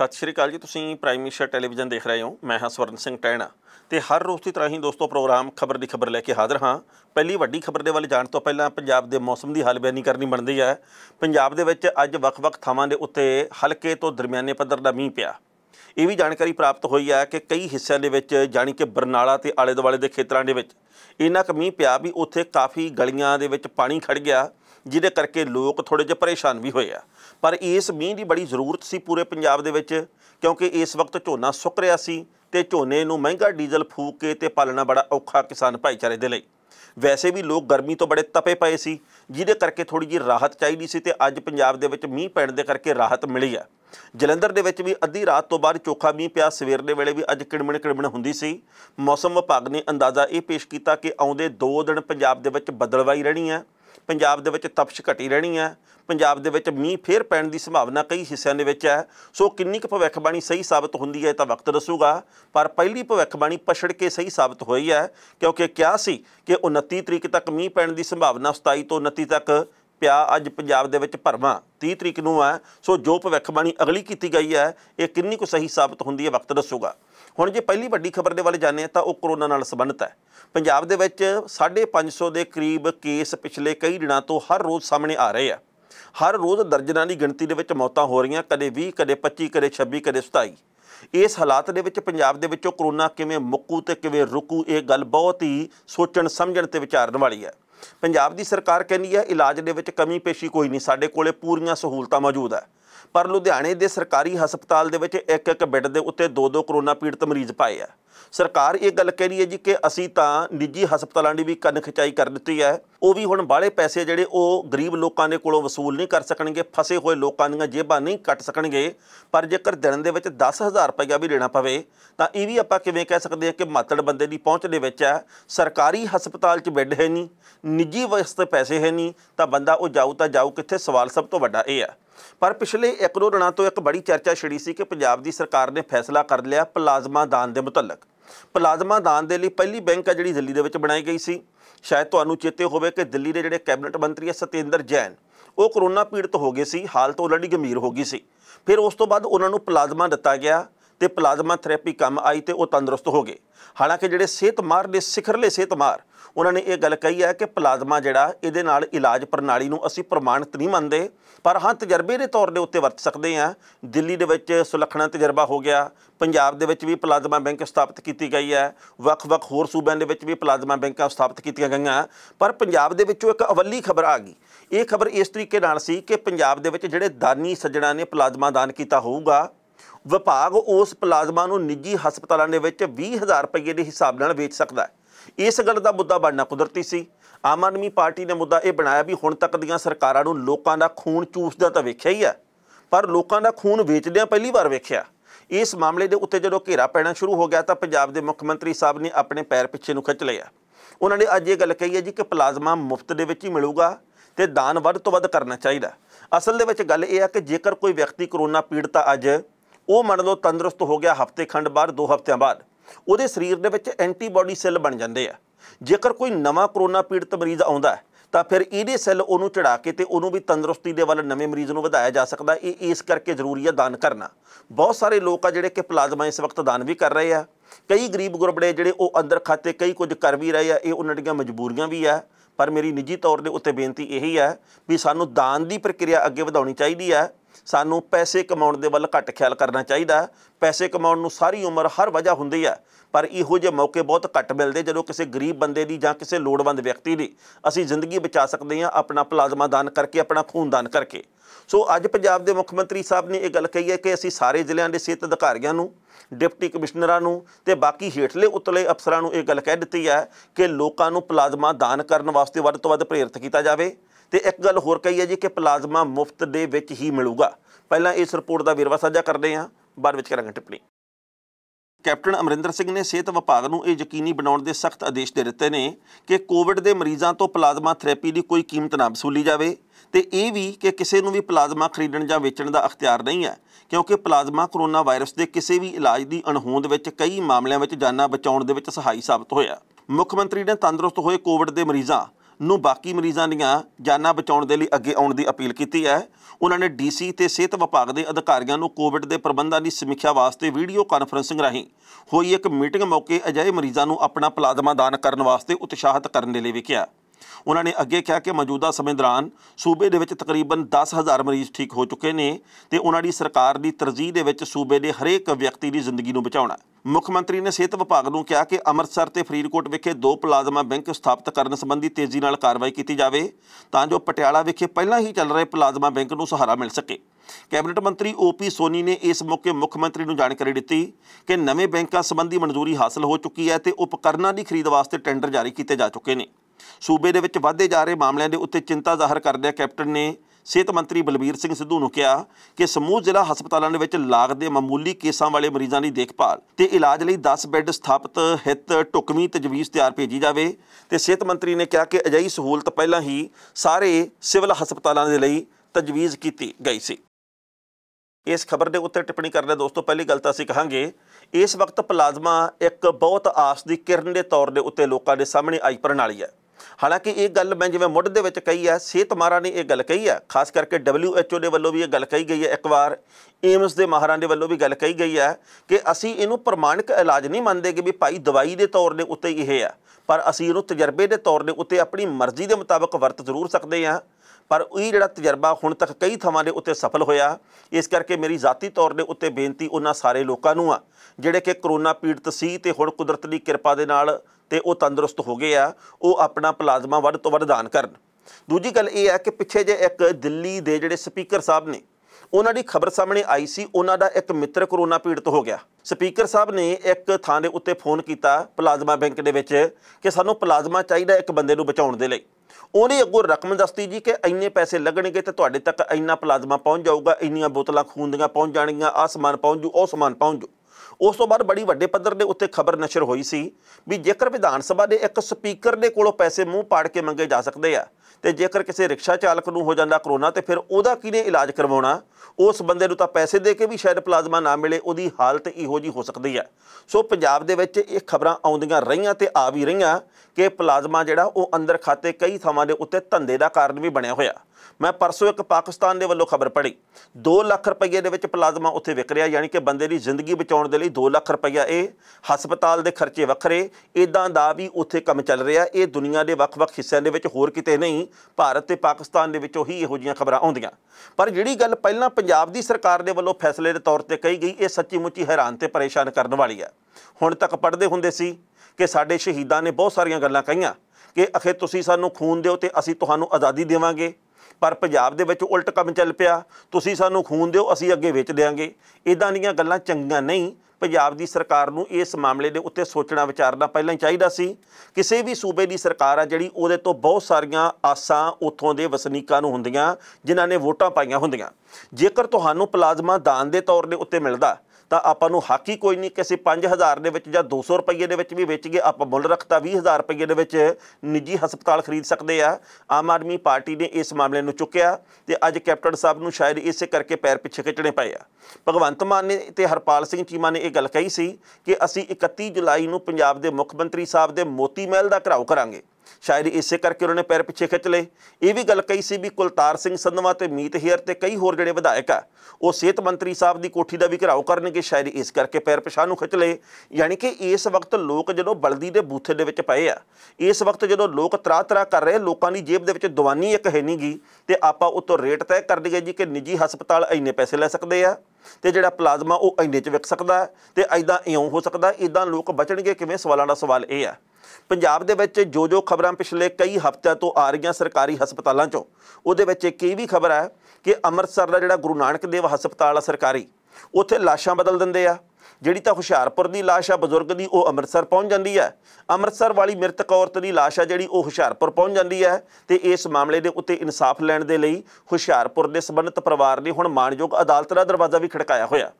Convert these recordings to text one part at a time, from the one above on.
ਸਤਿ ਸ਼੍ਰੀ ਅਕਾਲ ਜੀ ਤੁਸੀਂ ਪ੍ਰਾਈਮ ਮਿਨਿਸਟਰ ਟੈਲੀਵਿਜ਼ਨ ਦੇਖ ਰਹੇ ਹੋ ਮੈਂ ਹਾਂ ਸਵਰਨ ਸਿੰਘ ਟੈਣਾ ਤੇ ਹਰ ਰੋਜ਼ ਦੀ ਤਰ੍ਹਾਂ ਹੀ ਦੋਸਤੋ ਪ੍ਰੋਗਰਾਮ ਖਬਰ ਦੀ ਖਬਰ ਲੈ ਕੇ ਹਾਜ਼ਰ ਹਾਂ ਪਹਿਲੀ ਵੱਡੀ ਖਬਰ ਦੇ ਵੱਲ ਜਾਣ ਤੋਂ ਪਹਿਲਾਂ ਪੰਜਾਬ ਦੇ ਮੌਸਮ ਦੀ ਹਾਲ ਬਿਆਨੀ ਕਰਨੀ ਬਣਦੀ ਹੈ ਪੰਜਾਬ ਦੇ ਵਿੱਚ ਅੱਜ ਵੱਖ-ਵੱਖ ਥਾਵਾਂ ਦੇ ਉੱਤੇ ਹਲਕੇ ਤੋਂ ਦਰਮਿਆਨੇ ਪੱਧਰ ਦਾ ਮੀਂਹ ਪਿਆ ਇਹ ਵੀ ਜਾਣਕਾਰੀ ਪ੍ਰਾਪਤ ਹੋਈ ਹੈ ਕਿ ਕਈ ਹਿੱਸਿਆਂ ਦੇ ਵਿੱਚ ਜਾਨੀ ਕਿ ਬਰਨਾਲਾ ਤੇ ਆਲੇ ਦੁਆਲੇ ਦੇ ਖੇਤਰਾਂ ਦੇ ਵਿੱਚ ਇੰਨਾ ਕਿ ਮੀਂਹ ਪਿਆ ਵੀ ਉੱਥੇ ਕਾਫੀ ਗਲੀਆਂ ਦੇ ਵਿੱਚ ਪਾਣੀ ਖੜ ਗਿਆ ਜਿਹਦੇ ਕਰਕੇ ਲੋਕ ਥੋੜੇ ਜਿਹਾ ਪਰੇਸ਼ਾਨ ਵੀ ਹੋਏ ਆ ਪਰ ਇਸ ਮੀਂਹ ਦੀ ਬੜੀ ਜ਼ਰੂਰਤ ਸੀ ਪੂਰੇ ਪੰਜਾਬ ਦੇ ਵਿੱਚ ਕਿਉਂਕਿ ਇਸ ਵਕਤ ਝੋਨਾ ਸੁੱਕ ਰਿਹਾ ਸੀ ਤੇ ਝੋਨੇ ਨੂੰ ਮਹਿੰਗਾ ਡੀਜ਼ਲ ਫੂਕ ਕੇ ਤੇ ਪਾਲਣਾ ਬੜਾ ਔਖਾ ਕਿਸਾਨ ਭਾਈਚਾਰੇ ਦੇ ਲਈ ਵੈਸੇ ਵੀ ਲੋਕ ਗਰਮੀ ਤੋਂ ਬੜੇ ਤਪੇ ਪਏ ਸੀ ਜਿਹਦੇ ਕਰਕੇ ਥੋੜੀ ਜਿਹੀ ਰਾਹਤ ਚਾਹੀਦੀ ਸੀ ਤੇ ਅੱਜ ਪੰਜਾਬ ਦੇ ਵਿੱਚ ਮੀਂਹ ਪੈਣ ਦੇ ਕਰਕੇ ਰਾਹਤ ਮਿਲੀ ਹੈ ਜਲੰਧਰ ਦੇ ਵਿੱਚ ਵੀ ਅੱਧੀ ਰਾਤ ਤੋਂ ਬਾਅਦ ਚੋਖਾ ਮੀਂਹ ਪਿਆ ਸਵੇਰ ਦੇ ਵੇਲੇ ਵੀ ਅੱਜ ਕਿੜਮਣ ਕਿੜਮਣ ਹੁੰਦੀ ਸੀ ਮੌਸਮ ਵਿਭਾਗ ਨੇ ਅੰਦਾਜ਼ਾ ਇਹ ਪੇਸ਼ ਕੀਤਾ ਕਿ ਆਉਂਦੇ 2 ਦਿਨ ਪੰਜਾਬ ਦੇ ਵਿੱਚ ਬਦਲਵਾਈ ਰਹਿਣੀ ਹੈ ਪੰਜਾਬ ਦੇ ਵਿੱਚ ਤਪਸ਼ ਘਟੀ ਰਹਿਣੀ ਹੈ ਪੰਜਾਬ ਦੇ ਵਿੱਚ ਮੀਂਹ ਫੇਰ ਪੈਣ ਦੀ ਸੰਭਾਵਨਾ ਕਈ ਹਿੱਸਿਆਂ ਦੇ ਵਿੱਚ ਹੈ ਸੋ ਕਿੰਨੀ ਕੁ ਭਵਿੱਖਬਾਣੀ ਸਹੀ ਸਾਬਤ ਹੁੰਦੀ ਹੈ ਤਾਂ ਵਕਤ ਦੱਸੂਗਾ ਪਰ ਪਹਿਲੀ ਭਵਿੱਖਬਾਣੀ ਪਛੜ ਕੇ ਸਹੀ ਸਾਬਤ ਹੋਈ ਹੈ ਕਿਉਂਕਿ ਕਿਹਾ ਸੀ ਕਿ 29 ਤਰੀਕ ਤੱਕ ਮੀਂਹ ਪੈਣ ਦੀ ਸੰਭਾਵਨਾ 27 ਤੋਂ 29 ਤੱਕ ਪਿਆ ਅੱਜ ਪੰਜਾਬ ਦੇ ਵਿੱਚ ਭਰਮਾ 30 ਤਰੀਕ ਨੂੰ ਹੈ ਸੋ ਜੋ ਭਵਿੱਖਬਾਣੀ ਅਗਲੀ ਕੀਤੀ ਗਈ ਹੈ ਇਹ ਕਿੰਨੀ ਕੁ ਸਹੀ ਸਾਬਤ ਹੁੰਦੀ ਹੈ ਵਕਤ ਦੱਸੂਗਾ ਹੁਣ ਜੇ ਪਹਿਲੀ ਵੱਡੀ ਖਬਰ ਦੇ ਵੱਲ ਜਾਣੇ ਤਾਂ ਉਹ ਕਰੋਨਾ ਨਾਲ ਸੰਬੰਧਿਤ ਹੈ ਪੰਜਾਬ ਦੇ ਵਿੱਚ 550 ਦੇ ਕਰੀਬ ਕੇਸ ਪਿਛਲੇ ਕਈ ਦਿਨਾਂ ਤੋਂ ਹਰ ਰੋਜ਼ ਸਾਹਮਣੇ ਆ ਰਹੇ ਆ ਹਰ ਰੋਜ਼ ਦਰਜਨਾਂ ਦੀ ਗਿਣਤੀ ਦੇ ਵਿੱਚ ਮੌਤਾਂ ਹੋ ਰਹੀਆਂ ਕਦੇ 20 ਕਦੇ 25 ਕਦੇ 26 ਕਦੇ 27 ਇਸ ਹਾਲਾਤ ਦੇ ਵਿੱਚ ਪੰਜਾਬ ਦੇ ਵਿੱਚੋਂ ਕਰੋਨਾ ਕਿਵੇਂ ਮੁੱਕੂ ਤੇ ਕਿਵੇਂ ਰੁਕੂ ਇਹ ਗੱਲ ਬਹੁਤ ਹੀ ਸੋਚਣ ਸਮਝਣ ਤੇ ਵਿਚਾਰਨ ਵਾਲੀ ਹੈ ਪੰਜਾਬ ਦੀ ਸਰਕਾਰ ਕਹਿੰਦੀ ਹੈ ਇਲਾਜ ਦੇ ਵਿੱਚ ਕਮੀ ਪੇਸ਼ੀ ਕੋਈ ਨਹੀਂ ਸਾਡੇ ਕੋਲੇ ਪੂਰੀਆਂ ਸਹੂਲਤਾਂ ਮੌਜੂਦ ਹੈ ਪਰ ਲੁਧਿਆਣੇ ਦੇ ਸਰਕਾਰੀ ਹਸਪਤਾਲ ਦੇ ਵਿੱਚ ਇੱਕ ਇੱਕ ਬੈੱਡ ਦੇ ਉੱਤੇ ਦੋ ਦੋ ਕਰੋਨਾ ਪੀੜਤ ਮਰੀਜ਼ ਪਾਏ ਆ ਸਰਕਾਰ ਇਹ ਗੱਲ ਕਹਿ ਰਹੀ ਹੈ ਜੀ ਕਿ ਅਸੀਂ ਤਾਂ ਨਿੱਜੀ ਹਸਪਤਾਲਾਂ ਦੀ ਵੀ ਕੰਨ ਖਿਚਾਈ ਕਰ ਦਿੱਤੀ ਹੈ ਉਹ ਵੀ ਹੁਣ ਬਾਹਲੇ ਪੈਸੇ ਜਿਹੜੇ ਉਹ ਗਰੀਬ ਲੋਕਾਂ ਦੇ ਕੋਲੋਂ ਵਸੂਲ ਨਹੀਂ ਕਰ ਸਕਣਗੇ ਫਸੇ ਹੋਏ ਲੋਕਾਂ ਦੀਆਂ ਜੇਬਾਂ ਨਹੀਂ ਕੱਟ ਸਕਣਗੇ ਪਰ ਜੇਕਰ ਦਿਨ ਦੇ ਵਿੱਚ 10000 ਰੁਪਇਆ ਵੀ ਲੈਣਾ ਪਵੇ ਤਾਂ ਇਹ ਵੀ ਆਪਾਂ ਕਿਵੇਂ ਕਹਿ ਸਕਦੇ ਹਾਂ ਕਿ ਮਾਤੜ ਬੰਦੇ ਦੀ ਪਹੁੰਚ ਦੇ ਵਿੱਚ ਹੈ ਸਰਕਾਰੀ ਹਸਪਤਾਲ 'ਚ ਬੈੱਡ ਹੈ ਨਹੀਂ ਨਿੱਜੀ ਵਾਸਤੇ ਪੈਸੇ ਹੈ ਨਹੀਂ ਤਾਂ ਬੰਦਾ ਉਹ ਜਾਊ ਤਾਂ ਜਾਊ ਕਿੱਥੇ ਸਵਾਲ ਸਭ ਤੋਂ ਵੱਡਾ ਇਹ ਹੈ ਪਰ ਪਿਛਲੇ ਇੱਕ ਦੋ ਦਿਨਾਂ ਤੋਂ ਇੱਕ ਬੜੀ ਚਰਚਾ ਛਿੜੀ ਸੀ ਕਿ ਪੰਜਾਬ ਦੀ ਸਰਕਾਰ ਨੇ ਫੈਸਲਾ ਕਰ ਲਿਆ ਪਲਾਜ਼ਮਾ ਦਾਨ ਦੇ ਮੁਤਲਕ ਪਲਾਜ਼ਮਾ ਦਾਨ ਦੇ ਲਈ ਪਹਿਲੀ ਬੈਂਕ ਹੈ ਜਿਹੜੀ ਦਿੱਲੀ ਦੇ ਵਿੱਚ ਬਣਾਈ ਗਈ ਸੀ ਸ਼ਾਇਦ ਤੁਹਾਨੂੰ ਚੇਤੇ ਹੋਵੇ ਕਿ ਦਿੱਲੀ ਦੇ ਜਿਹੜੇ ਕੈਬਨਿਟ ਮੰਤਰੀ ਹੈ ਸਤੇਂਦਰ ਜੈਨ ਉਹ ਕਰੋਨਾ ਪੀੜਤ ਹੋ ਗਏ ਸੀ ਹਾਲਤ ਆਲਰੇਡੀ ਗੰਭੀਰ ਹੋ ਗਈ ਸੀ ਫਿਰ ਉਸ ਤੋਂ ਬਾਅਦ ਉਹਨਾਂ ਨੂੰ ਪਲਾਜ਼ਮਾ ਦਿੱਤਾ ਗਿਆ ਤੇ ਪਲਾਜ਼ਮਾ ਥੈਰੇਪੀ ਕੰਮ ਆਈ ਤੇ ਉਹ ਤੰਦਰੁਸਤ ਹੋ ਗਏ ਹਾਲਾਂਕਿ ਜਿਹੜੇ ਸਿਹਤ ਮਾਰ ਦੇ ਸਿਖਰਲੇ ਸਿਹਤ ਮਾਰ ਉਹਨਾਂ ਨੇ ਇਹ ਗੱਲ ਕਹੀ ਹੈ ਕਿ ਪਲਾਜ਼ਮਾ ਜਿਹੜਾ ਇਹਦੇ ਨਾਲ ਇਲਾਜ ਪ੍ਰਣਾਲੀ ਨੂੰ ਅਸੀਂ ਪ੍ਰਮਾਣਿਤ ਨਹੀਂ ਮੰਨਦੇ ਪਰ ਹਾਂ ਤਜਰਬੇ ਦੇ ਤੌਰ ਦੇ ਉੱਤੇ ਵਰਤ ਸਕਦੇ ਆ ਦਿੱਲੀ ਦੇ ਵਿੱਚ ਸੁਲੱਖਣਾ ਤਜਰਬਾ ਹੋ ਗਿਆ ਪੰਜਾਬ ਦੇ ਵਿੱਚ ਵੀ ਪਲਾਜ਼ਮਾ ਬੈਂਕ ਸਥਾਪਿਤ ਕੀਤੀ ਗਈ ਹੈ ਵੱਖ-ਵੱਖ ਹੋਰ ਸੂਬਿਆਂ ਦੇ ਵਿੱਚ ਵੀ ਪਲਾਜ਼ਮਾ ਬੈਂਕਾਂ ਸਥਾਪਿਤ ਕੀਤੀਆਂ ਗਈਆਂ ਪਰ ਪੰਜਾਬ ਦੇ ਵਿੱਚੋਂ ਇੱਕ ਅਵੱਲੀ ਖਬਰ ਆ ਗਈ ਇਹ ਖਬਰ ਇਸ ਤਰੀਕੇ ਨਾਲ ਸੀ ਕਿ ਪੰਜਾਬ ਦੇ ਵਿੱਚ ਜਿਹੜੇ ਦਾਨੀ ਸੱਜਣਾ ਨੇ ਪਲਾਜ਼ਮਾ ਦਾਨ ਕੀਤਾ ਹੋਊਗਾ ਵਿਭਾਗ ਉਸ ਪਲਾਜ਼ਮਾ ਨੂੰ ਨਿੱਜੀ ਹਸਪਤਾਲਾਂ ਦੇ ਵਿੱਚ 20000 ਰੁਪਏ ਦੇ ਹਿਸਾਬ ਨਾਲ ਵੇਚ ਸਕਦਾ ਹੈ ਇਸ ਗੱਲ ਦਾ ਮੁੱਦਾ ਬਣਨਾ ਕੁਦਰਤੀ ਸੀ ਆਮ ਆਦਮੀ ਪਾਰਟੀ ਨੇ ਮੁੱਦਾ ਇਹ ਬਣਾਇਆ ਵੀ ਹੁਣ ਤੱਕ ਦੀਆਂ ਸਰਕਾਰਾਂ ਨੂੰ ਲੋਕਾਂ ਦਾ ਖੂਨ ਚੂਸਦਾ ਤਾਂ ਵੇਖਿਆ ਹੀ ਆ ਪਰ ਲੋਕਾਂ ਦਾ ਖੂਨ ਵੇਚਦਿਆਂ ਪਹਿਲੀ ਵਾਰ ਵੇਖਿਆ ਇਸ ਮਾਮਲੇ ਦੇ ਉੱਤੇ ਜਦੋਂ ਘੇਰਾ ਪੈਣਾ ਸ਼ੁਰੂ ਹੋ ਗਿਆ ਤਾਂ ਪੰਜਾਬ ਦੇ ਮੁੱਖ ਮੰਤਰੀ ਸਾਹਿਬ ਨੇ ਆਪਣੇ ਪੈਰ ਪਿੱਛੇ ਨੂੰ ਖਿੱਚ ਲਿਆ ਉਹਨਾਂ ਨੇ ਅੱਜ ਇਹ ਗੱਲ ਕਹੀ ਹੈ ਜੀ ਕਿ ਪਲਾਜ਼ਮਾ ਮੁਫਤ ਦੇ ਵਿੱਚ ਹੀ ਮਿਲੂਗਾ ਤੇ ਦਾਨ ਵੱਧ ਤੋਂ ਵੱਧ ਕਰਨਾ ਚਾਹੀਦਾ ਅਸਲ ਦੇ ਵਿੱਚ ਗੱਲ ਇਹ ਆ ਕਿ ਜੇਕਰ ਕੋਈ ਵਿਅਕਤੀ ਕਰੋਨਾ ਪੀੜਤਾ ਅੱਜ ਉਹ ਮੰਨ ਲਓ ਤੰਦਰੁਸਤ ਹੋ ਗਿਆ ਹਫ਼ਤੇ ਖੰਡ ਬਾਅਦ 2 ਹਫ਼ਤਿਆਂ ਬਾਅਦ ਉਹਦੇ ਸਰੀਰ ਦੇ ਵਿੱਚ ਐਂਟੀਬਾਡੀ ਸੈੱਲ ਬਣ ਜਾਂਦੇ ਆ ਜੇਕਰ ਕੋਈ ਨਵਾਂ ਕਰੋਨਾ ਪੀੜਤ ਮਰੀਜ਼ ਆਉਂਦਾ ਤਾਂ ਫਿਰ ਇਹਦੇ ਸੈੱਲ ਉਹਨੂੰ ਚੜਾ ਕੇ ਤੇ ਉਹਨੂੰ ਵੀ ਤੰਦਰੁਸਤੀ ਦੇ ਵੱਲ ਨਵੇਂ ਮਰੀਜ਼ ਨੂੰ ਵਧਾਇਆ ਜਾ ਸਕਦਾ ਇਹ ਇਸ ਕਰਕੇ ਜ਼ਰੂਰੀ ਹੈ ਦਾਨ ਕਰਨਾ ਬਹੁਤ ਸਾਰੇ ਲੋਕ ਆ ਜਿਹੜੇ ਕਿ ਪਲਾਜ਼ਮਾ ਇਸ ਵਕਤ ਦਾਨ ਵੀ ਕਰ ਰਹੇ ਆ ਕਈ ਗਰੀਬ ਗੁਰਬੜੇ ਜਿਹੜੇ ਉਹ ਅੰਦਰ ਖਾਤੇ ਕਈ ਕੁਝ ਕਰ ਵੀ ਰਹੇ ਆ ਇਹ ਉਹਨਾਂ ਦੀਆਂ ਮਜਬੂਰੀਆਂ ਵੀ ਆ ਪਰ ਮੇਰੀ ਨਿੱਜੀ ਤੌਰ ਦੇ ਉੱਤੇ ਬੇਨਤੀ ਇਹੀ ਹੈ ਵੀ ਸਾਨੂੰ ਦਾਨ ਦੀ ਪ੍ਰਕਿਰਿਆ ਅੱਗੇ ਵਧਾਉਣੀ ਚਾਹੀਦੀ ਹੈ ਸਾਨੂੰ ਪੈਸੇ ਕਮਾਉਣ ਦੇ ਵੱਲ ਘੱਟ ਖਿਆਲ ਕਰਨਾ ਚਾਹੀਦਾ ਪੈਸੇ ਕਮਾਉਣ ਨੂੰ ਸਾਰੀ ਉਮਰ ਹਰ ਵਜ੍ਹਾ ਹੁੰਦੀ ਹੈ ਪਰ ਇਹੋ ਜਿਹੇ ਮੌਕੇ ਬਹੁਤ ਘੱਟ ਮਿਲਦੇ ਜਦੋਂ ਕਿਸੇ ਗਰੀਬ ਬੰਦੇ ਦੀ ਜਾਂ ਕਿਸੇ ਲੋੜਵੰਦ ਵਿਅਕਤੀ ਦੀ ਅਸੀਂ ਜ਼ਿੰਦਗੀ ਬਚਾ ਸਕਦੇ ਹਾਂ ਆਪਣਾ ਪਲਾਜ਼ਮਾ ਦਾਨ ਕਰਕੇ ਆਪਣਾ ਖੂਨ ਦਾਨ ਕਰਕੇ ਸੋ ਅੱਜ ਪੰਜਾਬ ਦੇ ਮੁੱਖ ਮੰਤਰੀ ਸਾਹਿਬ ਨੇ ਇਹ ਗੱਲ ਕਹੀ ਹੈ ਕਿ ਅਸੀਂ ਸਾਰੇ ਜ਼ਿਲ੍ਹਿਆਂ ਦੇ ਸਿਹਤ ਅਧਿਕਾਰੀਆਂ ਨੂੰ ਡਿਪਟੀ ਕਮਿਸ਼ਨਰਾਂ ਨੂੰ ਤੇ ਬਾਕੀ ਹੇਠਲੇ ਉਤਲੇ ਅਫਸਰਾਂ ਨੂੰ ਇਹ ਗੱਲ ਕਹਿ ਦਿੱਤੀ ਹੈ ਕਿ ਲੋਕਾਂ ਨੂੰ ਪਲਾਜ਼ਮਾ ਦਾਨ ਕਰਨ ਵਾਸਤੇ ਵੱਧ ਤੋਂ ਵੱਧ ਪ੍ਰੇਰਿਤ ਕੀਤਾ ਜਾਵੇ ਤੇ ਇੱਕ ਗੱਲ ਹੋਰ ਕਹੀ ਹੈ ਜੀ ਕਿ ਪਲਾਜ਼ਮਾ ਮੁਫਤ ਦੇ ਵਿੱਚ ਹੀ ਮਿਲੂਗਾ ਪਹਿਲਾਂ ਇਸ ਰਿਪੋਰਟ ਦਾ ਵੇਰਵਾ ਸਾਂਝਾ ਕਰਦੇ ਹਾਂ ਬਾਅਦ ਵਿੱਚ ਕਰਾਂਗੇ ਟਿੱਪਣੀ ਕੈਪਟਨ ਅਮਰਿੰਦਰ ਸਿੰਘ ਨੇ ਸਿਹਤ ਵਿਭਾਗ ਨੂੰ ਇਹ ਯਕੀਨੀ ਬਣਾਉਣ ਦੇ ਸਖਤ ਆਦੇਸ਼ ਦੇ ਦਿੱਤੇ ਨੇ ਕਿ ਕੋਵਿਡ ਦੇ ਮਰੀਜ਼ਾਂ ਤੋਂ ਪਲਾਜ਼ਮਾ ਥੈਰੇਪੀ ਦੀ ਕੋਈ ਕੀਮਤ ਨਾ ਵਸੂਲੀ ਜਾਵੇ ਤੇ ਇਹ ਵੀ ਕਿ ਕਿਸੇ ਨੂੰ ਵੀ ਪਲਾਜ਼ਮਾ ਖਰੀਦਣ ਜਾਂ ਵੇਚਣ ਦਾ ਅਖਤਿਆਰ ਨਹੀਂ ਹੈ ਕਿਉਂਕਿ ਪਲਾਜ਼ਮਾ ਕਰੋਨਾ ਵਾਇਰਸ ਦੇ ਕਿਸੇ ਵੀ ਇਲਾਜ ਦੀ ਅਣਹੋਂਦ ਵਿੱਚ ਕਈ ਮਾਮਲਿਆਂ ਵਿੱਚ ਜਾਨਾਂ ਬਚਾਉਣ ਦੇ ਵਿੱਚ ਸਹਾਈ ਸਾਬਤ ਹੋਇਆ ਮੁੱਖ ਮੰਤਰੀ ਨੇ ਤੰਦਰੁਸਤ ਹੋਏ ਕੋਵਿਡ ਦੇ ਮਰੀਜ਼ਾਂ ਨੂੰ ਬਾਕੀ ਮਰੀਜ਼ਾਂ ਦੀਆਂ ਜਾਨਾਂ ਬਚਾਉਣ ਦੇ ਲਈ ਅੱਗੇ ਆਉਣ ਦੀ ਅਪੀਲ ਕੀਤੀ ਹੈ ਉਹਨਾਂ ਨੇ ਡੀਸੀ ਤੇ ਸਿਹਤ ਵਿਭਾਗ ਦੇ ਅਧਿਕਾਰੀਆਂ ਨੂੰ ਕੋਵਿਡ ਦੇ ਪ੍ਰਬੰਧਾਂ ਦੀ ਸਮੀਖਿਆ ਵਾਸਤੇ ਵੀਡੀਓ ਕਾਨਫਰੰਸਿੰਗ ਰਾਹੀਂ ਹੋਈ ਇੱਕ ਮੀਟਿੰਗ ਮੌਕੇ ਅਜਿਹੇ ਮਰੀਜ਼ਾਂ ਨੂੰ ਆਪਣਾ ਪਲਾਜ਼ਮਾ ਦਾਨ ਕਰਨ ਵਾਸਤੇ ਉਤਸ਼ਾਹਿਤ ਕਰਨ ਦੇ ਲਈ ਵੀ ਕਿਹਾ ਉਹਨਾਂ ਨੇ ਅੱਗੇ ਕਿਹਾ ਕਿ ਮੌਜੂਦਾ ਸਮੇਂ ਦੌਰਾਨ ਸੂਬੇ ਦੇ ਵਿੱਚ ਤਕਰੀਬਨ 10000 ਮਰੀਜ਼ ਠੀਕ ਹੋ ਚੁੱਕੇ ਨੇ ਤੇ ਉਹਨਾਂ ਦੀ ਸਰਕਾਰ ਦੀ ਤਰਜੀਹ ਦੇ ਵਿੱਚ ਸੂਬੇ ਦੇ ਹਰੇਕ ਵਿਅਕਤੀ ਦੀ ਜ਼ਿੰਦਗੀ ਨੂੰ ਬਚਾਉਣਾ ਮੁੱਖ ਮੰਤਰੀ ਨੇ ਸਿਹਤ ਵਿਭਾਗ ਨੂੰ ਕਿਹਾ ਕਿ ਅੰਮ੍ਰਿਤਸਰ ਤੇ ਫਰੀਦਕੋਟ ਵਿਖੇ ਦੋ ਪਲਾਜ਼ਮਾ ਬੈਂਕ ਸਥਾਪਿਤ ਕਰਨ ਸੰਬੰਧੀ ਤੇਜ਼ੀ ਨਾਲ ਕਾਰਵਾਈ ਕੀਤੀ ਜਾਵੇ ਤਾਂ ਜੋ ਪਟਿਆਲਾ ਵਿਖੇ ਪਹਿਲਾਂ ਹੀ ਚੱਲ ਰਹੇ ਪਲਾਜ਼ਮਾ ਬੈਂਕ ਨੂੰ ਸਹਾਰਾ ਮਿਲ ਸਕੇ ਕੈਬਨਿਟ ਮੰਤਰੀ ਓਪੀ ਸੋਨੀ ਨੇ ਇਸ ਮੌਕੇ ਮੁੱਖ ਮੰਤਰੀ ਨੂੰ ਜਾਣਕਾਰੀ ਦਿੱਤੀ ਕਿ ਨਵੇਂ ਬੈਂਕਾਂ ਸੰਬੰਧੀ ਮਨਜ਼ੂਰੀ ਹਾਸਲ ਹੋ ਚੁੱਕੀ ਹੈ ਤੇ ਉਪਕਰਨਾਂ ਦੀ ਖਰੀਦ ਵਾਸਤੇ ਟੈਂਡਰ ਜਾਰੀ ਕੀਤੇ ਜਾ ਚੁੱਕੇ ਨੇ ਸੂਬੇ ਦੇ ਵਿੱਚ ਵਧਦੇ ਜਾ ਰਹੇ ਮਾਮਲਿਆਂ ਦੇ ਉੱਤੇ ਚਿੰਤਾ ਜ਼ਾਹਰ ਕਰਦਿਆਂ ਕੈਪਟਨ ਨੇ ਸਿਹਤ ਮੰਤਰੀ ਬਲਬੀਰ ਸਿੰਘ ਸਿੱਧੂ ਨੂੰ ਕਿਹਾ ਕਿ ਸਮੂਹ ਜ਼ਿਲ੍ਹਾ ਹਸਪਤਾਲਾਂ ਦੇ ਵਿੱਚ ਲਾਗ ਦੇ ਮਾਮੂਲੀ ਕੇਸਾਂ ਵਾਲੇ ਮਰੀਜ਼ਾਂ ਦੀ ਦੇਖਭਾਲ ਤੇ ਇਲਾਜ ਲਈ 10 ਬੈੱਡ ਸਥਾਪਿਤ ਹਿੱਤ ਟੁਕਮੀ ਤਜਵੀਜ਼ ਤਿਆਰ ਭੇਜੀ ਜਾਵੇ ਤੇ ਸਿਹਤ ਮੰਤਰੀ ਨੇ ਕਿਹਾ ਕਿ ਅਜਿਹੀ ਸਹੂਲਤ ਪਹਿਲਾਂ ਹੀ ਸਾਰੇ ਸਿਵਲ ਹਸਪਤਾਲਾਂ ਦੇ ਲਈ ਤਜਵੀਜ਼ ਕੀਤੀ ਗਈ ਸੀ ਇਸ ਖਬਰ ਦੇ ਉੱਤੇ ਟਿੱਪਣੀ ਕਰਨੇ ਦੋਸਤੋ ਪਹਿਲੀ ਗੱਲ ਤਾਂ ਅਸੀਂ ਕਹਾਂਗੇ ਇਸ ਵਕਤ ਪਲਾਜ਼ਮਾ ਇੱਕ ਬਹੁਤ ਆਸ ਦੀ ਕਿਰਨ ਦੇ ਤੌਰ ਦੇ ਉੱਤੇ ਲੋਕਾਂ ਦੇ ਸਾਹਮਣੇ ਆਈ ਪ੍ਰਣਾਲੀ ਹੈ ਹਾਲਾਂਕਿ ਇਹ ਗੱਲ ਮੈਂ ਜਿਵੇਂ ਮੁੱਢ ਦੇ ਵਿੱਚ ਕਹੀ ਆ ਸਿਹਤ ਮਾਹਰਾਂ ਨੇ ਇਹ ਗੱਲ ਕਹੀ ਆ ਖਾਸ ਕਰਕੇ WHO ਦੇ ਵੱਲੋਂ ਵੀ ਇਹ ਗੱਲ ਕਹੀ ਗਈ ਹੈ ਇੱਕ ਵਾਰ ਏਮਸ ਦੇ ਮਾਹਰਾਂ ਦੇ ਵੱਲੋਂ ਵੀ ਗੱਲ ਕਹੀ ਗਈ ਹੈ ਕਿ ਅਸੀਂ ਇਹਨੂੰ ਪ੍ਰਮਾਣਿਕ ਇਲਾਜ ਨਹੀਂ ਮੰਨਦੇ ਕਿ ਵੀ ਭਾਈ ਦਵਾਈ ਦੇ ਤੌਰ ਦੇ ਉੱਤੇ ਇਹ ਆ ਪਰ ਅਸੀਂ ਇਹਨੂੰ ਤਜਰਬੇ ਦੇ ਤੌਰ ਦੇ ਉੱਤੇ ਆਪਣੀ ਮਰਜ਼ੀ ਦੇ ਮੁਤਾਬਕ ਵਰਤ ਜ਼ਰੂਰ ਸਕਦੇ ਆ ਪਰ ਇਹ ਜਿਹੜਾ ਤਜਰਬਾ ਹੁਣ ਤੱਕ ਕਈ ਥਾਵਾਂ ਦੇ ਉੱਤੇ ਸਫਲ ਹੋਇਆ ਇਸ ਕਰਕੇ ਮੇਰੀ ਜ਼ਾਤੀ ਤੌਰ ਦੇ ਉੱਤੇ ਬੇਨਤੀ ਉਹਨਾਂ ਸਾਰੇ ਲੋਕਾਂ ਨੂੰ ਆ ਜਿਹੜੇ ਕਿ ਕਰੋਨਾ ਪੀੜਤ ਸੀ ਤੇ ਹੁਣ ਕੁਦਰਤ ਦੀ ਕਿਰਪਾ ਦੇ ਨਾਲ ਤੇ ਉਹ ਤੰਦਰੁਸਤ ਹੋ ਗਏ ਆ ਉਹ ਆਪਣਾ ਪਲਾਜ਼ਮਾ ਵੱਧ ਤੋਂ ਵੱਧ ਦਾਨ ਕਰਨ ਦੂਜੀ ਗੱਲ ਇਹ ਹੈ ਕਿ ਪਿੱਛੇ ਜੇ ਇੱਕ ਦਿੱਲੀ ਦੇ ਜਿਹੜੇ ਸਪੀਕਰ ਸਾਹਿਬ ਨੇ ਉਹਨਾਂ ਦੀ ਖਬਰ ਸਾਹਮਣੇ ਆਈ ਸੀ ਉਹਨਾਂ ਦਾ ਇੱਕ ਮਿੱਤਰ ਕਰੋਨਾ ਪੀੜਤ ਹੋ ਗਿਆ ਸਪੀਕਰ ਸਾਹਿਬ ਨੇ ਇੱਕ ਥਾਂ ਦੇ ਉੱਤੇ ਫੋਨ ਕੀਤਾ ਪਲਾਜ਼ਮਾ ਬੈਂਕ ਦੇ ਵਿੱਚ ਕਿ ਸਾਨੂੰ ਪਲਾਜ਼ਮਾ ਚਾਹੀਦਾ ਇੱਕ ਬੰਦੇ ਨੂੰ ਬਚਾਉਣ ਦੇ ਲਈ ਉਹਨੇ ਅੱਗੋਂ ਰਕਮ ਦੱਸਤੀ ਜੀ ਕਿ ਇੰਨੇ ਪੈਸੇ ਲੱਗਣਗੇ ਤੇ ਤੁਹਾਡੇ ਤੱਕ ਇੰਨਾ ਪਲਾਜ਼ਮਾ ਪਹੁੰਚ ਜਾਊਗਾ ਇੰਨੀਆਂ ਬੋਤਲਾਂ ਖੂਨ ਦੀਆਂ ਪਹੁੰਚ ਜਾਣਗੀਆਂ ਆ ਸਮਾਨ ਪਹੁੰਚ ਜੂ ਉਹ ਸਮਾਨ ਪਹੁੰਚ ਜੂ ਉਸ ਤੋਂ ਬਾਅਦ ਬੜੀ ਵੱਡੇ ਪੱਧਰ ਦੇ ਉੱਤੇ ਖਬਰ ਨਸ਼ਰ ਹੋਈ ਸੀ ਵੀ ਜੇਕਰ ਵਿਧਾਨ ਸਭਾ ਦੇ ਇੱਕ ਸਪੀਕਰ ਦੇ ਕੋਲੋਂ ਪੈਸੇ ਮੂੰਹ ਪਾੜ ਕੇ ਮੰਗੇ ਜਾ ਸਕਦੇ ਆ ਤੇ ਜੇਕਰ ਕਿਸੇ ਰਿਕਸ਼ਾ ਚਾਲਕ ਨੂੰ ਹੋ ਜਾਂਦਾ ਕਰੋਨਾ ਤੇ ਫਿਰ ਉਹਦਾ ਕਿਨੇ ਇਲਾਜ ਕਰਵਾਉਣਾ ਉਸ ਬੰਦੇ ਨੂੰ ਤਾਂ ਪੈਸੇ ਦੇ ਕੇ ਵੀ ਸ਼ਾਇਦ ਪਲਾਜ਼ਮਾ ਨਾ ਮਿਲੇ ਉਹਦੀ ਹਾਲਤ ਇਹੋ ਜੀ ਹੋ ਸਕਦੀ ਆ ਸੋ ਪੰਜਾਬ ਦੇ ਵਿੱਚ ਇਹ ਖਬਰਾਂ ਆਉਂਦੀਆਂ ਰਹੀਆਂ ਤੇ ਆ ਵੀ ਰਹੀਆਂ ਕਿ ਪਲਾਜ਼ਮਾ ਜਿਹੜਾ ਉਹ ਅੰਦਰ ਖਾਤੇ ਕਈ ਥਾਵਾਂ ਦੇ ਉੱਤੇ ਧੰਦੇ ਦਾ ਕਾਰਨ ਵੀ ਬਣਿਆ ਹੋਇਆ ਮੈਂ ਪਰਸੋਂ ਇੱਕ ਪਾਕਿਸਤਾਨ ਦੇ ਵੱਲੋਂ ਖਬਰ ਪੜ੍ਹੀ 2 ਲੱਖ ਰੁਪਏ ਦੇ ਵਿੱਚ ਪਲਾਜ਼ਮਾ ਉੱਥੇ ਵਿਕ ਰਿਹਾ ਯਾਨੀ ਕਿ ਬੰਦੇ ਦੀ ਜ਼ਿੰਦਗੀ ਬਚਾਉਣ ਦੇ ਲਈ 2 ਲੱਖ ਰੁਪਇਆ ਇਹ ਹਸਪਤਾਲ ਦੇ ਖਰਚੇ ਵੱਖਰੇ ਇਦਾਂ ਦਾ ਵੀ ਉੱਥੇ ਕੰਮ ਚੱਲ ਰਿਹਾ ਇਹ ਦੁਨੀਆ ਦੇ ਵੱਖ-ਵੱਖ ਹਿੱਸਿਆਂ ਦੇ ਵਿੱਚ ਹੋਰ ਕਿਤੇ ਨਹੀਂ ਭਾਰਤ ਤੇ ਪਾਕਿਸਤਾਨ ਦੇ ਵਿੱਚੋਂ ਹੀ ਇਹੋ ਜਿਹੀਆਂ ਖਬਰਾਂ ਆਉਂਦੀਆਂ ਪਰ ਜਿਹੜੀ ਗੱਲ ਪਹਿਲਾਂ ਪੰਜਾਬ ਦੀ ਸਰਕਾਰ ਦੇ ਵੱਲੋਂ ਫੈਸਲੇ ਦੇ ਤੌਰ ਤੇ ਕਹੀ ਗਈ ਇਹ ਸੱਚੀ-ਮੁੱਚੀ ਹੈਰਾਨ ਤੇ ਪਰੇਸ਼ਾਨ ਕਰਨ ਵਾਲੀ ਹੈ ਹੁਣ ਤੱਕ ਪੜਦੇ ਹੁੰਦੇ ਸੀ ਕਿ ਸਾਡੇ ਸ਼ਹੀਦਾਂ ਨੇ ਬਹੁਤ ਸਾਰੀਆਂ ਗੱਲਾਂ ਕਹੀਆਂ ਕਿ ਅਖੇ ਤੁਸੀਂ ਸਾਨੂੰ ਖੂਨ ਦਿਓ ਤੇ ਅਸੀਂ ਤੁਹਾਨੂੰ ਆਜ਼ਾਦੀ ਦੇਵਾਂਗੇ ਪਰ ਪੰਜਾਬ ਦੇ ਵਿੱਚ ਉਲਟ ਕੰਮ ਚੱਲ ਪਿਆ ਤੁਸੀਂ ਸਾਨੂੰ ਖੂਨ ਦਿਓ ਅਸੀਂ ਅੱਗੇ ਵੇਚ ਦੇਾਂਗੇ ਇਦਾਂ ਦੀਆਂ ਗੱਲਾਂ ਚੰਗੀਆਂ ਨਹੀਂ ਪੰਜਾਬ ਦੀ ਸਰਕਾਰ ਨੂੰ ਇਸ ਮਾਮਲੇ ਦੇ ਉੱਤੇ ਸੋਚਣਾ ਵਿਚਾਰਨਾ ਪਹਿਲਾਂ ਹੀ ਚਾਹੀਦਾ ਸੀ ਕਿਸੇ ਵੀ ਸੂਬੇ ਦੀ ਸਰਕਾਰ ਆ ਜਿਹੜੀ ਉਹਦੇ ਤੋਂ ਬਹੁਤ ਸਾਰੀਆਂ ਆਸਾਂ ਉੱਥੋਂ ਦੇ ਵਸਨੀਕਾਂ ਨੂੰ ਹੁੰਦੀਆਂ ਜਿਨ੍ਹਾਂ ਨੇ ਵੋਟਾਂ ਪਾਈਆਂ ਹੁੰਦੀਆਂ ਜੇਕਰ ਤੁਹਾਨੂੰ ਪਲਾਜ਼ਮਾ ਦਾਨ ਦੇ ਤੌਰ ਦੇ ਉੱਤੇ ਮਿਲਦਾ ਤਾਂ ਆਪਾਂ ਨੂੰ ਹੱਕ ਹੀ ਕੋਈ ਨਹੀਂ ਕਿ ਅਸੀਂ 5000 ਦੇ ਵਿੱਚ ਜਾਂ 200 ਰੁਪਏ ਦੇ ਵਿੱਚ ਵੀ ਵੇਚ ਕੇ ਆਪਾਂ ਮੁੱਲ ਰੱਖਤਾ 20000 ਰੁਪਏ ਦੇ ਵਿੱਚ ਨਿੱਜੀ ਹਸਪਤਾਲ ਖਰੀਦ ਸਕਦੇ ਆ ਆਮ ਆਦਮੀ ਪਾਰਟੀ ਨੇ ਇਸ ਮਾਮਲੇ ਨੂੰ ਚੁੱਕਿਆ ਤੇ ਅੱਜ ਕੈਪਟਨ ਸਾਹਿਬ ਨੂੰ ਸ਼ਾਇਦ ਇਸੇ ਕਰਕੇ ਪੈਰ ਪਿੱਛੇ ਖਿੱਚਣੇ ਪਏ ਆ ਭਗਵੰਤ ਮਾਨ ਨੇ ਤੇ ਹਰਪਾਲ ਸਿੰਘ ਚੀਮਾ ਨੇ ਇਹ ਗੱਲ ਕਹੀ ਸੀ ਕਿ ਅਸੀਂ 31 ਜੁਲਾਈ ਨੂੰ ਪੰਜਾਬ ਦੇ ਮੁੱਖ ਮੰਤਰੀ ਸਾਹਿਬ ਦੇ ਮੋਤੀ ਮਹਿਲ ਦਾ ਘਰਾਓ ਕਰਾਂਗੇ ਸ਼ਾਇਦ ਇਸੇ ਕਰਕੇ ਉਹਨਾਂ ਨੇ ਪੈਰ ਪਿੱਛੇ ਖਿੱਚ ਲਏ ਇਹ ਵੀ ਗੱਲ ਕਹੀ ਸੀ ਵੀ ਕੁਲਤਾਰ ਸਿੰਘ ਸੰਧਵਾ ਤੇ ਮੀਤ ਹੀਰ ਤੇ ਕਈ ਹੋਰ ਜਿਹੜੇ ਵਿਧਾਇਕ ਆ ਉਹ ਸਿਹਤ ਮੰਤਰੀ ਸਾਹਿਬ ਦੀ ਕੋਠੀ ਦਾ ਵੀ ਘਰਾਓ ਕਰਨਗੇ ਸ਼ਾਇਦ ਇਸ ਕਰਕੇ ਪੈਰ ਪਿਛਾਂ ਨੂੰ ਖਿੱਚ ਲਏ ਯਾਨੀ ਕਿ ਇਸ ਵਕਤ ਲੋਕ ਜਦੋਂ ਬਲਦੀ ਦੇ ਬੂਥੇ ਦੇ ਵਿੱਚ ਪਏ ਆ ਇਸ ਵਕਤ ਜਦੋਂ ਲੋਕ ਤਰਾ ਤਰਾ ਕਰ ਰਹੇ ਲੋਕਾਂ ਦੀ ਜੇਬ ਦੇ ਵਿੱਚ ਦਵਾਨੀ ਇੱਕ ਹੈ ਨਹੀਂਗੀ ਤੇ ਆਪਾਂ ਉਤੋਂ ਰੇਟ ਤੈਅ ਕਰ ਲਈਏ ਜੀ ਕਿ ਨਿੱਜੀ ਹਸਪਤਾਲ ਇੰਨੇ ਪੈਸੇ ਲੈ ਸਕਦੇ ਆ ਤੇ ਜਿਹੜਾ ਪਲਾਜ਼ਮਾ ਉਹ ਇੰਨੇ ਚ ਵਿਕ ਸਕਦਾ ਤੇ ਐਦਾਂ ਇਉਂ ਹੋ ਸਕਦਾ ਇਦਾਂ ਲੋਕ ਬਚਣਗੇ ਕਿਵੇਂ ਸਵਾਲਾਂ ਦਾ ਸਵਾਲ ਇਹ ਆ ਪੰਜਾਬ ਦੇ ਵਿੱਚ ਜੋ ਜੋ ਖਬਰਾਂ ਪਿਛਲੇ ਕਈ ਹਫ਼ਤਿਆਂ ਤੋਂ ਆ ਰਹੀਆਂ ਸਰਕਾਰੀ ਹਸਪਤਾਲਾਂ 'ਚੋਂ ਉਹਦੇ ਵਿੱਚ ਇੱਕ ਇਹ ਵੀ ਖਬਰ ਹੈ ਕਿ ਅੰਮ੍ਰਿਤਸਰ ਦਾ ਜਿਹੜਾ ਗੁਰੂ ਨਾਨਕ ਦੇਵ ਹਸਪਤਾਲ ਆ ਸਰਕਾਰੀ ਉੱਥੇ ਲਾਸ਼ਾਂ ਬਦਲ ਦਿੰਦੇ ਆ ਜਿਹੜੀ ਤਾਂ ਹੁਸ਼ਿਆਰਪੁਰ ਦੀ ਲਾਸ਼ ਆ ਬਜ਼ੁਰਗ ਦੀ ਉਹ ਅੰਮ੍ਰਿਤਸਰ ਪਹੁੰਚ ਜਾਂਦੀ ਹੈ ਅੰਮ੍ਰਿਤਸਰ ਵਾਲੀ ਮ੍ਰਿਤਕ ਔਰਤ ਦੀ ਲਾਸ਼ ਆ ਜਿਹੜੀ ਉਹ ਹੁਸ਼ਿਆਰਪੁਰ ਪਹੁੰਚ ਜਾਂਦੀ ਹੈ ਤੇ ਇਸ ਮਾਮਲੇ ਦੇ ਉੱਤੇ ਇਨਸਾਫ ਲੈਣ ਦੇ ਲਈ ਹੁਸ਼ਿਆਰਪੁਰ ਦੇ ਸਬੰਧਤ ਪਰਿਵਾਰ ਨੇ ਹੁਣ ਮਾਨਯੋਗ ਅਦਾਲਤ ਦਾ ਦਰਵਾਜ਼ਾ ਵੀ ਖੜਕਾਇਆ ਹੋਇਆ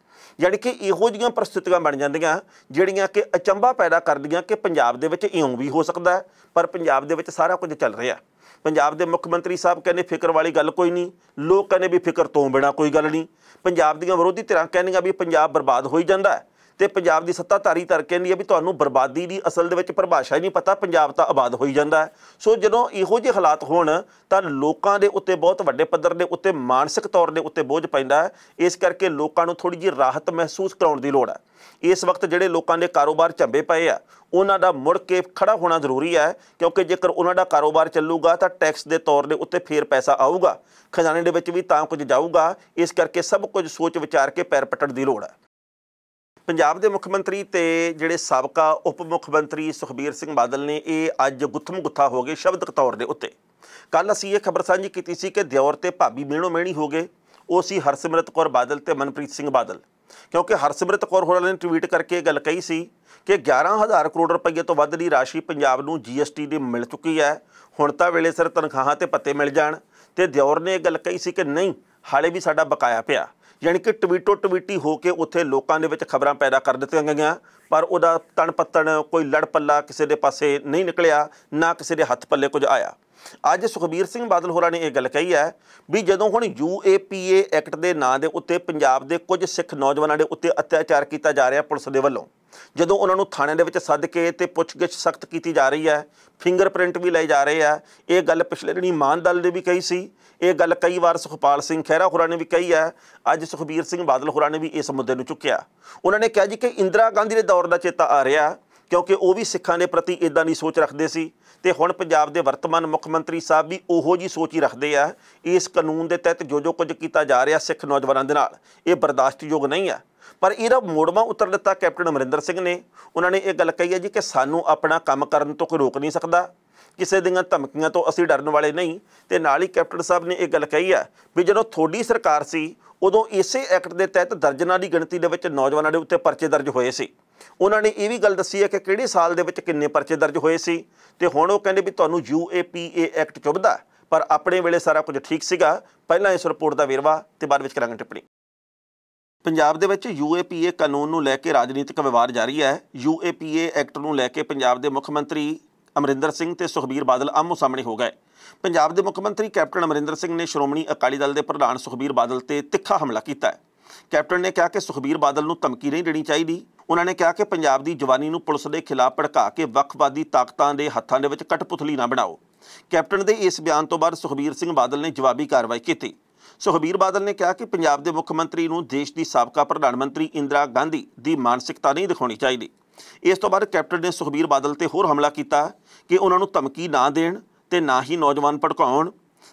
ਯਾਨੀ ਕਿ ਇਹੋ ਜਿਹੀਆਂ ਪਰਿਸਥਿਤੀਆਂ ਬਣ ਜਾਂਦੀਆਂ ਜਿਹੜੀਆਂ ਕਿ ਅਚੰਭਾ ਪੈਦਾ ਕਰਦੀਆਂ ਕਿ ਪੰਜਾਬ ਦੇ ਵਿੱਚ ਇਉਂ ਵੀ ਹੋ ਸਕਦਾ ਹੈ ਪਰ ਪੰਜਾਬ ਦੇ ਵਿੱਚ ਸਾਰਾ ਕੁਝ ਚੱਲ ਰਿਹਾ ਪੰਜਾਬ ਦੇ ਮੁੱਖ ਮੰਤਰੀ ਸਾਹਿਬ ਕਹਿੰਦੇ ਫਿਕਰ ਵਾਲੀ ਗੱਲ ਕੋਈ ਨਹੀਂ ਲੋਕ ਕਹਿੰਦੇ ਵੀ ਫਿਕਰ ਤੋਂ ਬਿਨਾ ਕੋਈ ਗੱਲ ਨਹੀਂ ਪੰਜਾਬ ਦੀਆਂ ਵਿਰੋਧੀ ਧਿਰਾਂ ਕਹਿੰਦੀਆਂ ਵੀ ਪੰਜਾਬ ਬਰਬਾਦ ਹੋਈ ਜਾਂਦਾ ਹੈ ਤੇ ਪੰਜਾਬ ਦੀ ਸੱਤਾਧਾਰੀ ਧਰ ਕਹਿੰਦੀ ਹੈ ਵੀ ਤੁਹਾਨੂੰ ਬਰਬਾਦੀ ਦੀ ਅਸਲ ਦੇ ਵਿੱਚ ਪਰਿਭਾਸ਼ਾ ਹੀ ਨਹੀਂ ਪਤਾ ਪੰਜਾਬ ਤਾਂ ਆਬਾਦ ਹੋਈ ਜਾਂਦਾ ਹੈ ਸੋ ਜਦੋਂ ਇਹੋ ਜਿਹੇ ਹਾਲਾਤ ਹੋਣ ਤਾਂ ਲੋਕਾਂ ਦੇ ਉੱਤੇ ਬਹੁਤ ਵੱਡੇ ਪੱਧਰ ਦੇ ਉੱਤੇ ਮਾਨਸਿਕ ਤੌਰ ਦੇ ਉੱਤੇ ਬੋਝ ਪੈਂਦਾ ਹੈ ਇਸ ਕਰਕੇ ਲੋਕਾਂ ਨੂੰ ਥੋੜੀ ਜਿਹੀ ਰਾਹਤ ਮਹਿਸੂਸ ਕਰਾਉਣ ਦੀ ਲੋੜ ਹੈ ਇਸ ਵਕਤ ਜਿਹੜੇ ਲੋਕਾਂ ਦੇ ਕਾਰੋਬਾਰ ਝੰਬੇ ਪਏ ਆ ਉਹਨਾਂ ਦਾ ਮੁੜ ਕੇ ਖੜਾ ਹੋਣਾ ਜ਼ਰੂਰੀ ਹੈ ਕਿਉਂਕਿ ਜੇਕਰ ਉਹਨਾਂ ਦਾ ਕਾਰੋਬਾਰ ਚੱਲੂਗਾ ਤਾਂ ਟੈਕਸ ਦੇ ਤੌਰ ਦੇ ਉੱਤੇ ਫੇਰ ਪੈਸਾ ਆਊਗਾ ਖਜ਼ਾਨੇ ਦੇ ਵਿੱਚ ਵੀ ਤਾਂ ਕੁਝ ਜਾਊਗਾ ਇਸ ਕਰਕੇ ਸਭ ਕੁਝ ਸੋਚ ਵਿਚਾਰ ਕੇ ਪੈਰ ਪਟੜ ਦੀ ਲੋੜ ਹੈ ਪੰਜਾਬ ਦੇ ਮੁੱਖ ਮੰਤਰੀ ਤੇ ਜਿਹੜੇ ਸਾਬਕਾ ਉਪ ਮੁੱਖ ਮੰਤਰੀ ਸੁਖਬੀਰ ਸਿੰਘ ਬਾਦਲ ਨੇ ਇਹ ਅੱਜ ਗੁੱਥਮ ਗੁੱਥਾ ਹੋ ਗਏ ਸ਼ਬਦਕ ਤੌਰ ਦੇ ਉੱਤੇ ਕੱਲ ਅਸੀਂ ਇਹ ਖਬਰ ਸਾਂਝੀ ਕੀਤੀ ਸੀ ਕਿ ਦਿਉਰ ਤੇ ਭਾਬੀ ਮੀਣੋ ਮੇਣੀ ਹੋ ਗਏ ਉਹ ਸੀ ਹਰਸਿਮਰਤ ਕੌਰ ਬਾਦਲ ਤੇ ਮਨਪ੍ਰੀਤ ਸਿੰਘ ਬਾਦਲ ਕਿਉਂਕਿ ਹਰਸਿਮਰਤ ਕੌਰ ਹੋਰਾਂ ਨੇ ਟਵੀਟ ਕਰਕੇ ਇਹ ਗੱਲ ਕਹੀ ਸੀ ਕਿ 11000 ਕਰੋੜ ਰੁਪਏ ਤੋਂ ਵੱਧ ਦੀ ਰਾਸ਼ੀ ਪੰਜਾਬ ਨੂੰ ਜੀਐਸਟੀ ਦੀ ਮਿਲ ਚੁੱਕੀ ਹੈ ਹੁਣ ਤਾਂ ਵੇਲੇ ਸਿਰ ਤਨਖਾਹਾਂ ਤੇ ਪੱਤੇ ਮਿਲ ਜਾਣ ਤੇ ਦਿਉਰ ਨੇ ਇਹ ਗੱਲ ਕਹੀ ਸੀ ਕਿ ਨਹੀਂ ਹਾਲੇ ਵੀ ਸਾਡਾ ਬਕਾਇਆ ਪਿਆ ਯਾਨੀ ਕਿ ਟਵੀਟੋ ਟਵੀਟੀ ਹੋ ਕੇ ਉੱਥੇ ਲੋਕਾਂ ਦੇ ਵਿੱਚ ਖਬਰਾਂ ਪੈਦਾ ਕਰ ਦਿੱਤੀਆਂ ਗਈਆਂ ਪਰ ਉਹਦਾ ਤਣ ਪੱਤਣ ਕੋਈ ਲੜ ਪੱਲਾ ਕਿਸੇ ਦੇ ਪਾਸੇ ਨਹੀਂ ਨਿਕਲਿਆ ਨਾ ਕਿਸੇ ਦੇ ਹੱਥ ਪੱਲੇ ਕੁਝ ਆਇਆ ਅੱਜ ਸੁਖਬੀਰ ਸਿੰਘ ਬਾਦਲ ਹੋਰਾਂ ਨੇ ਇਹ ਗੱਲ ਕਹੀ ਹੈ ਵੀ ਜਦੋਂ ਹੁਣ ਯੂਏਪੀਏ ਐਕਟ ਦੇ ਨਾਂ ਦੇ ਉੱਤੇ ਪੰਜਾਬ ਦੇ ਕੁਝ ਸਿੱਖ ਨੌਜਵਾਨਾਂ ਦੇ ਉੱਤੇ ਅਤਿਆਚਾਰ ਕੀਤਾ ਜਾ ਰਿਹਾ ਪੁਲਿਸ ਦੇ ਵੱਲੋਂ ਜਦੋਂ ਉਹਨਾਂ ਨੂੰ ਥਾਣੇ ਦੇ ਵਿੱਚ ਸੱਦ ਕੇ ਤੇ ਪੁੱਛਗਿੱਛ ਸਖਤ ਕੀਤੀ ਜਾ ਰਹੀ ਹੈ ਫਿੰਗਰਪ੍ਰਿੰਟ ਵੀ ਲਏ ਜਾ ਰਹੇ ਆ ਇਹ ਗੱਲ ਪਿਛਲੇ ਦਿਨੀ ਮਾਨਦਲ ਨੇ ਵੀ ਕਹੀ ਸੀ ਇਹ ਗੱਲ ਕਈ ਵਾਰ ਸੁਖਪਾਲ ਸਿੰਘ ਖਹਿਰਾ ਹੋਰਾਂ ਨੇ ਵੀ ਕਹੀ ਹੈ ਅੱਜ ਸੁਖਬੀਰ ਸਿੰਘ ਬਾਦਲ ਹੋਰਾਂ ਨੇ ਵੀ ਇਸ ਮੁੱਦੇ ਨੂੰ ਚੁੱਕਿਆ ਉਹਨਾਂ ਨੇ ਕਿਹਾ ਜੀ ਕਿ ਇੰਦਰਾ ਗਾਂਧੀ ਦੇ ਦੌਰ ਦਾ ਚੇਤਾ ਆ ਰਿਹਾ ਕਿਉਂਕਿ ਉਹ ਵੀ ਸਿੱਖਾਂ ਦੇ ਪ੍ਰਤੀ ਇਦਾਂ ਦੀ ਸੋਚ ਰੱਖਦੇ ਸੀ ਤੇ ਹੁਣ ਪੰਜਾਬ ਦੇ ਵਰਤਮਾਨ ਮੁੱਖ ਮੰਤਰੀ ਸਾਹਿਬ ਵੀ ਉਹੋ ਜੀ ਸੋਚ ਹੀ ਰੱਖਦੇ ਆ ਇਸ ਕਾਨੂੰਨ ਦੇ ਤਹਿਤ ਜੋ ਜੋ ਕੁਝ ਕੀਤਾ ਜਾ ਰਿਹਾ ਸਿੱਖ ਨੌਜਵਾਨਾਂ ਦੇ ਨਾਲ ਇਹ ਬਰਦਾਸ਼ਤਯੋਗ ਨਹੀਂ ਆ ਪਰ ਇਹਦਾ ਮੋੜਵਾ ਉਤਰ ਦਿੱਤਾ ਕੈਪਟਨ ਅਮਰਿੰਦਰ ਸਿੰਘ ਨੇ ਉਹਨਾਂ ਨੇ ਇਹ ਗੱਲ ਕਹੀ ਹੈ ਜੀ ਕਿ ਸਾਨੂੰ ਆਪਣਾ ਕੰਮ ਕਰਨ ਤੋਂ ਕੋਈ ਰੋਕ ਨਹੀਂ ਸਕਦਾ ਕਿਸੇ ਦੀਆਂ ਧਮਕੀਆਂ ਤੋਂ ਅਸੀਂ ਡਰਨ ਵਾਲੇ ਨਹੀਂ ਤੇ ਨਾਲ ਹੀ ਕੈਪਟਨ ਸਾਹਿਬ ਨੇ ਇਹ ਗੱਲ ਕਹੀ ਆ ਵੀ ਜਦੋਂ ਥੋੜੀ ਸਰਕਾਰ ਸੀ ਉਦੋਂ ਇਸੇ ਐਕਟ ਦੇ ਤਹਿਤ ਦਰਜਨਾਂ ਦੀ ਗਿਣਤੀ ਦੇ ਵਿੱਚ ਨੌਜਵਾਨਾਂ ਦੇ ਉੱਤੇ ਪਰਚੇ ਦਰਜ ਹੋਏ ਸੀ ਉਹਨਾਂ ਨੇ ਇਹ ਵੀ ਗੱਲ ਦੱਸੀ ਹੈ ਕਿ ਕਿਹੜੇ ਸਾਲ ਦੇ ਵਿੱਚ ਕਿੰਨੇ ਪਰਚੇ ਦਰਜ ਹੋਏ ਸੀ ਤੇ ਹੁਣ ਉਹ ਕਹਿੰਦੇ ਵੀ ਤੁਹਾਨੂੰ ਯੂਏਪੀਏ ਐਕਟ ਚੁਬਦਾ ਪਰ ਆਪਣੇ ਵੇਲੇ ਸਾਰਾ ਕੁਝ ਠੀਕ ਸੀਗਾ ਪਹਿਲਾਂ ਇਸ ਰਿਪੋਰਟ ਦਾ ਵੇਰਵਾ ਤੇ ਬਾਅਦ ਵਿੱਚ ਕਰਾਂਗੇ ਟਿੱਪਣੀ ਪੰਜਾਬ ਦੇ ਵਿੱਚ ਯੂਏਪੀਏ ਕਾਨੂੰਨ ਨੂੰ ਲੈ ਕੇ ਰਾਜਨੀਤਿਕ ਵਿਵਾਦ ਜਾਰੀ ਹੈ ਯੂਏਪੀਏ ਐਕਟ ਨੂੰ ਲੈ ਕੇ ਪੰਜਾਬ ਦੇ ਮੁੱਖ ਮੰਤਰੀ ਅਮਰਿੰਦਰ ਸਿੰਘ ਤੇ ਸੁਖਬੀਰ ਬਾਦਲ ਆਮੋ ਸਾਹਮਣੇ ਹੋ ਗਏ ਪੰਜਾਬ ਦੇ ਮੁੱਖ ਮੰਤਰੀ ਕੈਪਟਨ ਅਮਰਿੰਦਰ ਸਿੰਘ ਨੇ ਸ਼੍ਰੋਮਣੀ ਅਕਾਲੀ ਦਲ ਦੇ ਪ੍ਰਧਾਨ ਸੁਖਬੀਰ ਬਾਦਲ ਤੇ ਤਿੱਖਾ ਹਮਲਾ ਕੀਤਾ ਕੈਪਟਨ ਨੇ ਕਿਹਾ ਕਿ ਸੁਖਬੀਰ ਬਾਦਲ ਨੂੰ ਧਮਕੀ ਨਹੀਂ ਦੇਣੀ ਚਾਹੀਦੀ ਉਹਨਾਂ ਨੇ ਕਿਹਾ ਕਿ ਪੰਜਾਬ ਦੀ ਜਵਾਨੀ ਨੂੰ ਪੁਲਿਸ ਦੇ ਖਿਲਾਫ ਭੜਕਾ ਕੇ ਵੱਖਵਾਦੀ ਤਾਕਤਾਂ ਦੇ ਹੱਥਾਂ ਦੇ ਵਿੱਚ ਕਟਪੁਤਲੀ ਨਾ ਬਣਾਓ ਕੈਪਟਨ ਦੇ ਇਸ ਬਿਆਨ ਤੋਂ ਬਾਅਦ ਸੁਖਬੀਰ ਸਿੰਘ ਬਾਦਲ ਨੇ ਜਵਾਬੀ ਕਾਰਵਾਈ ਕੀਤੀ ਸੁਖਬੀਰ ਬਾਦਲ ਨੇ ਕਿਹਾ ਕਿ ਪੰਜਾਬ ਦੇ ਮੁੱਖ ਮੰਤਰੀ ਨੂੰ ਦੇਸ਼ ਦੀ ਸਾਬਕਾ ਪ੍ਰਧਾਨ ਮੰਤਰੀ ਇੰਦਰਾ ਗਾਂਧੀ ਦੀ ਮਾਨਸਿਕਤਾ ਨਹੀਂ ਦਿਖਾਉਣੀ ਚਾਹੀਦੀ ਇਸ ਤੋਂ ਬਾਅਦ ਕੈਪਟਨ ਨੇ ਸੁਖਬੀਰ ਬਾਦਲ ਤੇ ਹੋਰ ਹਮਲਾ ਕੀਤਾ ਕਿ ਉਹਨਾਂ ਨੂੰ ਧਮਕੀ ਨਾ ਦੇਣ ਤੇ ਨਾ ਹੀ ਨੌਜਵਾਨ ਭੜਕਾਉਣ